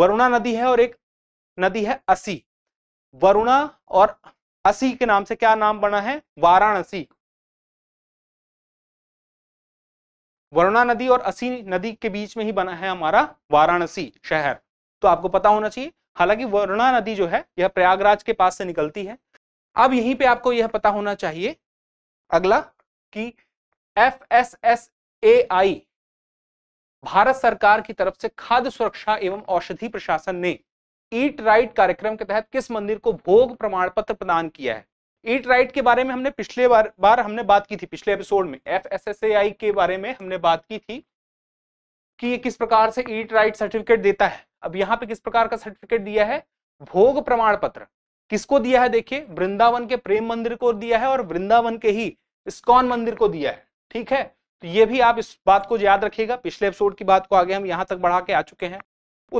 वरुणा नदी है और एक नदी है असी वरुणा और असी के नाम से क्या नाम बना है वाराणसी वरुणा नदी और असी नदी के बीच में ही बना है हमारा वाराणसी शहर तो आपको पता होना चाहिए हालांकि वरुणा नदी जो है यह प्रयागराज के पास से निकलती है अब यहीं पे आपको यह पता होना चाहिए अगला कि F S S A I Bharat सरकार की तरफ से खाद्य सुरक्षा एवं औषधि प्रशासन ने ईट राइट कार्यक्रम के तहत किस मंदिर को भोग प्रमाण पत्र प्रदान किया है ईट राइट के बारे में हमने पिछले बार बार हमने बात की थी पिछले एपिसोड में एफ के बारे में हमने बात की थी कि ये किस प्रकार से ईट राइट सर्टिफिकेट देता है अब यहाँ पे किस प्रकार का सर्टिफिकेट दिया है भोग प्रमाण पत्र किसको दिया है देखिए वृंदावन के प्रेम मंदिर को दिया है और वृंदावन के ही स्कॉन मंदिर को दिया है ठीक है तो ये भी आप इस बात को याद रखिएगा पिछले एपिसोड की बात को आगे हम यहां तक बढ़ा के आ चुके हैं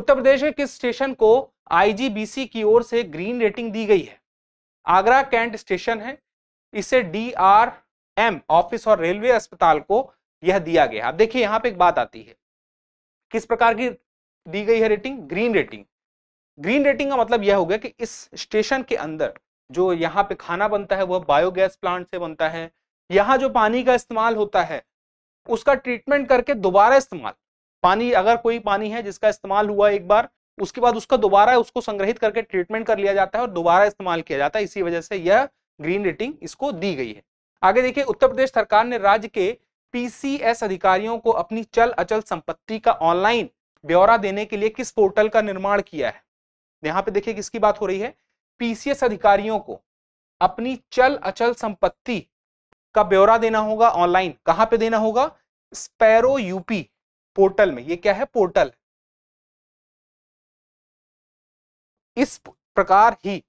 उत्तर प्रदेश के किस स्टेशन को आईजीबीसी की ओर से ग्रीन रेटिंग दी गई है आगरा कैंट स्टेशन है इसे डीआरएम ऑफिस और रेलवे अस्पताल को यह दिया गया अब देखिए यहां पे एक बात आती है किस प्रकार की दी गई है rating green rating green rating का मतलब यह हो गया कि इस स्टेशन के अंदर जो यहाँ पे खाना बनता है वह बायोगैस प्लांट से बनता है यहाँ जो पानी का इस्तेमाल होता है उसका ट्रीटमेंट करके दोबारा इस्तेमाल पानी अगर कोई पानी है जिसका इस्तेमाल हुआ एक बार उसके बाद उसका दोबारा उसको संग्रहित करके ट्रीटमेंट कर लिया जाता है और दोबारा इस्तेमाल किया जाता है इसी वजह से यह ग्रीन रेटिंग इसको दी गई है आगे देखिए उत्तर प्रदेश सरकार ने राज्य के पीसीएस अधिकारियों को अपनी चल अचल संपत्ति का ऑनलाइन ब्यौरा देने के लिए किस पोर्टल का निर्माण किया है यहां पे देखिए किसकी बात हो रही है पीसीएस अधिकारियों को अपनी चल अचल संपत्ति का ब्यौरा देना होगा ऑनलाइन कहां पे देना होगा स्पैरो यूपी पोर्टल में ये क्या है पोर्टल इस प्रकार ही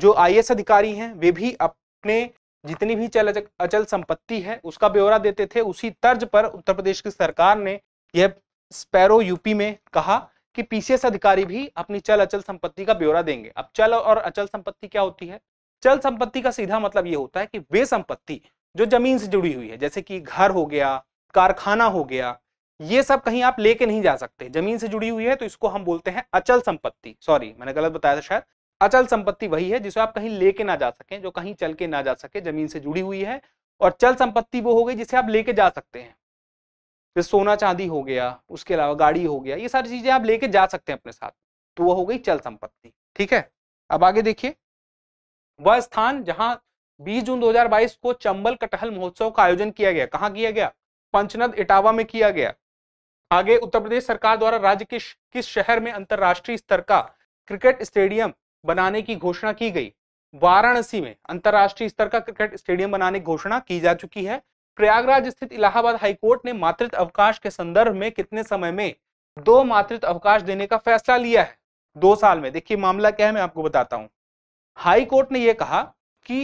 जो आई अधिकारी हैं वे भी अपने जितनी भी चल अचल संपत्ति है उसका ब्यौरा देते थे उसी तर्ज पर उत्तर प्रदेश की सरकार ने यह स्पैरो यूपी में कहा कि पीसीएस अधिकारी भी अपनी चल अचल संपत्ति का ब्यौरा देंगे अब चल और अचल संपत्ति क्या होती है चल संपत्ति का सीधा मतलब ये होता है कि वे संपत्ति जो जमीन से जुड़ी हुई है जैसे कि घर हो गया कारखाना हो गया ये सब कहीं आप लेके नहीं जा सकते जमीन से जुड़ी हुई है तो इसको हम बोलते हैं अचल संपत्ति सॉरी मैंने गलत बताया था शायद अचल संपत्ति वही है जिसे आप कहीं लेके ना जा सके जो कहीं चल के ना जा सके जमीन से जुड़ी हुई है और चल संपत्ति वो हो गई जिसे आप लेके जा सकते हैं जैसे सोना चांदी हो गया उसके अलावा गाड़ी हो गया ये सारी चीजें आप लेके जा सकते हैं अपने साथ तो वो हो गई चल संपत्ति ठीक है अब आगे देखिए वह स्थान जहां 20 जून 2022 को चंबल कटहल महोत्सव का आयोजन किया गया कहाँ किया गया पंचनद इटावा में किया गया आगे उत्तर प्रदेश सरकार द्वारा राज्य के किस शहर में अंतर्राष्ट्रीय स्तर का क्रिकेट स्टेडियम बनाने की घोषणा की गई वाराणसी में अंतर्राष्ट्रीय स्तर का क्रिकेट स्टेडियम बनाने की घोषणा की जा चुकी है प्रयागराज स्थित इलाहाबाद हाईकोर्ट ने मातृत्व अवकाश के संदर्भ में कितने समय में दो मातृत्व अवकाश देने का फैसला लिया है दो साल में देखिए मामला क्या है मैं आपको बताता हूं हाई कोर्ट ने यह कहा कि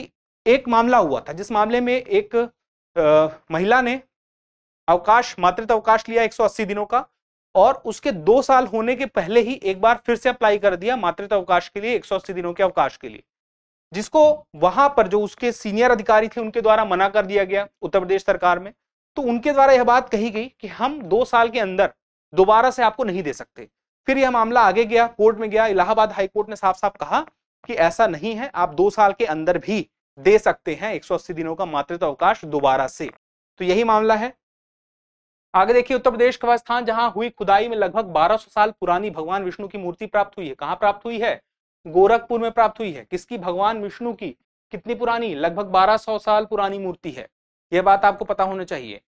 एक मामला हुआ था जिस मामले में एक आ, महिला ने अवकाश मातृत्व अवकाश लिया 180 दिनों का और उसके दो साल होने के पहले ही एक बार फिर से अप्लाई कर दिया मातृत्व अवकाश के लिए 180 दिनों के अवकाश के लिए जिसको वहां पर जो उसके सीनियर अधिकारी थे उनके द्वारा मना कर दिया गया उत्तर प्रदेश सरकार में तो उनके द्वारा यह बात कही गई कि हम दो साल के अंदर दोबारा से आपको नहीं दे सकते फिर यह मामला आगे गया कोर्ट में गया इलाहाबाद हाईकोर्ट ने साफ साफ कहा कि ऐसा नहीं है आप दो साल के अंदर भी दे सकते हैं 180 दिनों का मातृत्व अवकाश दोबारा से तो यही मामला है आगे देखिए उत्तर प्रदेश का वह स्थान जहां हुई खुदाई में लगभग 1200 साल पुरानी भगवान विष्णु की मूर्ति प्राप्त हुई है कहां प्राप्त हुई है गोरखपुर में प्राप्त हुई है किसकी भगवान विष्णु की कितनी पुरानी लगभग 1200 साल पुरानी मूर्ति है यह बात आपको पता होना चाहिए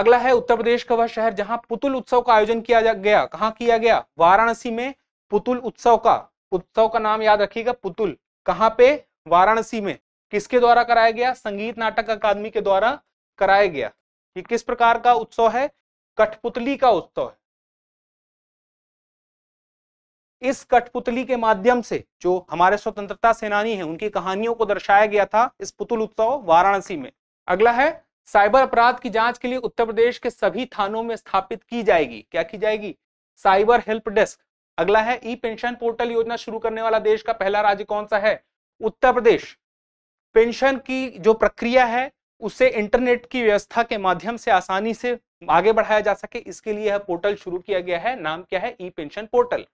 अगला है उत्तर प्रदेश का वह शहर जहां पुतुल उत्सव का आयोजन किया गया कहाँ किया गया वाराणसी में पुतुल उत्सव का उत्सव का नाम याद रखिएगा पुतुल कहाँ पे वाराणसी में किसके द्वारा कराया गया संगीत नाटक अकादमी के द्वारा कराया गया ये किस प्रकार का उत्सव है कठपुतली का उत्सव है इस कठपुतली के माध्यम से जो हमारे स्वतंत्रता सेनानी हैं उनकी कहानियों को दर्शाया गया था इस पुतुल उत्सव वाराणसी में अगला है साइबर अपराध की जांच के लिए उत्तर प्रदेश के सभी थानों में स्थापित की जाएगी क्या की जाएगी साइबर हेल्प डेस्क अगला है ई पेंशन पोर्टल योजना शुरू करने वाला देश का पहला राज्य कौन सा है उत्तर प्रदेश पेंशन की जो प्रक्रिया है उसे इंटरनेट की व्यवस्था के माध्यम से आसानी से आगे बढ़ाया जा सके इसके लिए यह पोर्टल शुरू किया गया है नाम क्या है ई पेंशन पोर्टल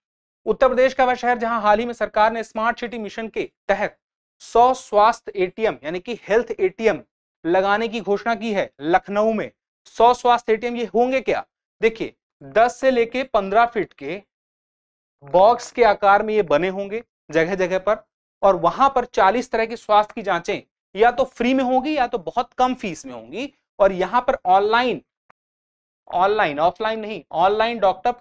उत्तर प्रदेश का वह शहर जहां हाल ही में सरकार ने स्मार्ट सिटी मिशन के तहत 100 स्वास्थ्य एटीएम यानी कि हेल्थ एटीएम लगाने की घोषणा की है लखनऊ में 100 स्वास्थ्य एटीएम ये होंगे क्या देखिए 10 से लेके 15 फीट के बॉक्स के आकार में ये बने होंगे जगह जगह पर और वहां पर 40 तरह की स्वास्थ्य की जांचें या तो फ्री में होगी या तो बहुत कम फीस में होंगी और यहां पर ऑनलाइन ऑनलाइन ऑफलाइन नहीं ऑनलाइन डॉक्टर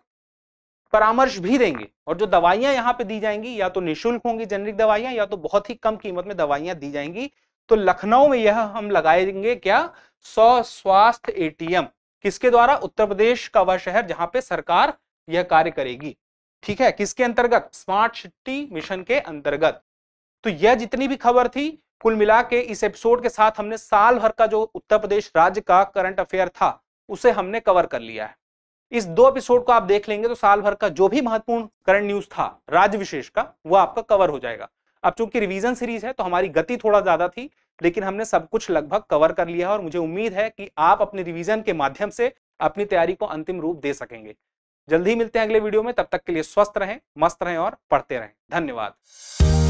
परामर्श भी देंगे और जो दवाइयां यहां पे दी जाएंगी या तो निशुल्क होंगी जेनरिक दवाइयां या तो बहुत ही कम कीमत में दवाइयां दी जाएंगी तो लखनऊ में यह हम लगाएंगे क्या सौ स्वास्थ्य एटीएम किसके द्वारा उत्तर प्रदेश का वह शहर जहां पे सरकार यह कार्य करेगी ठीक है किसके अंतर्गत स्मार्ट सिटी मिशन के अंतर्गत तो यह जितनी भी खबर थी कुल मिला के इस एपिसोड के साथ हमने साल भर का जो उत्तर प्रदेश राज्य का करंट अफेयर था उसे हमने कवर कर लिया है इस दो एपिसोड को आप देख लेंगे तो साल भर का जो भी महत्वपूर्ण करंट न्यूज था राज्य विशेष का वो आपका कवर हो जाएगा अब चूंकि रिवीजन सीरीज है तो हमारी गति थोड़ा ज्यादा थी लेकिन हमने सब कुछ लगभग कवर कर लिया है और मुझे उम्मीद है कि आप अपने रिवीजन के माध्यम से अपनी तैयारी को अंतिम रूप दे सकेंगे जल्दी मिलते हैं अगले वीडियो में तब तक के लिए स्वस्थ रहें मस्त रहें और पढ़ते रहें धन्यवाद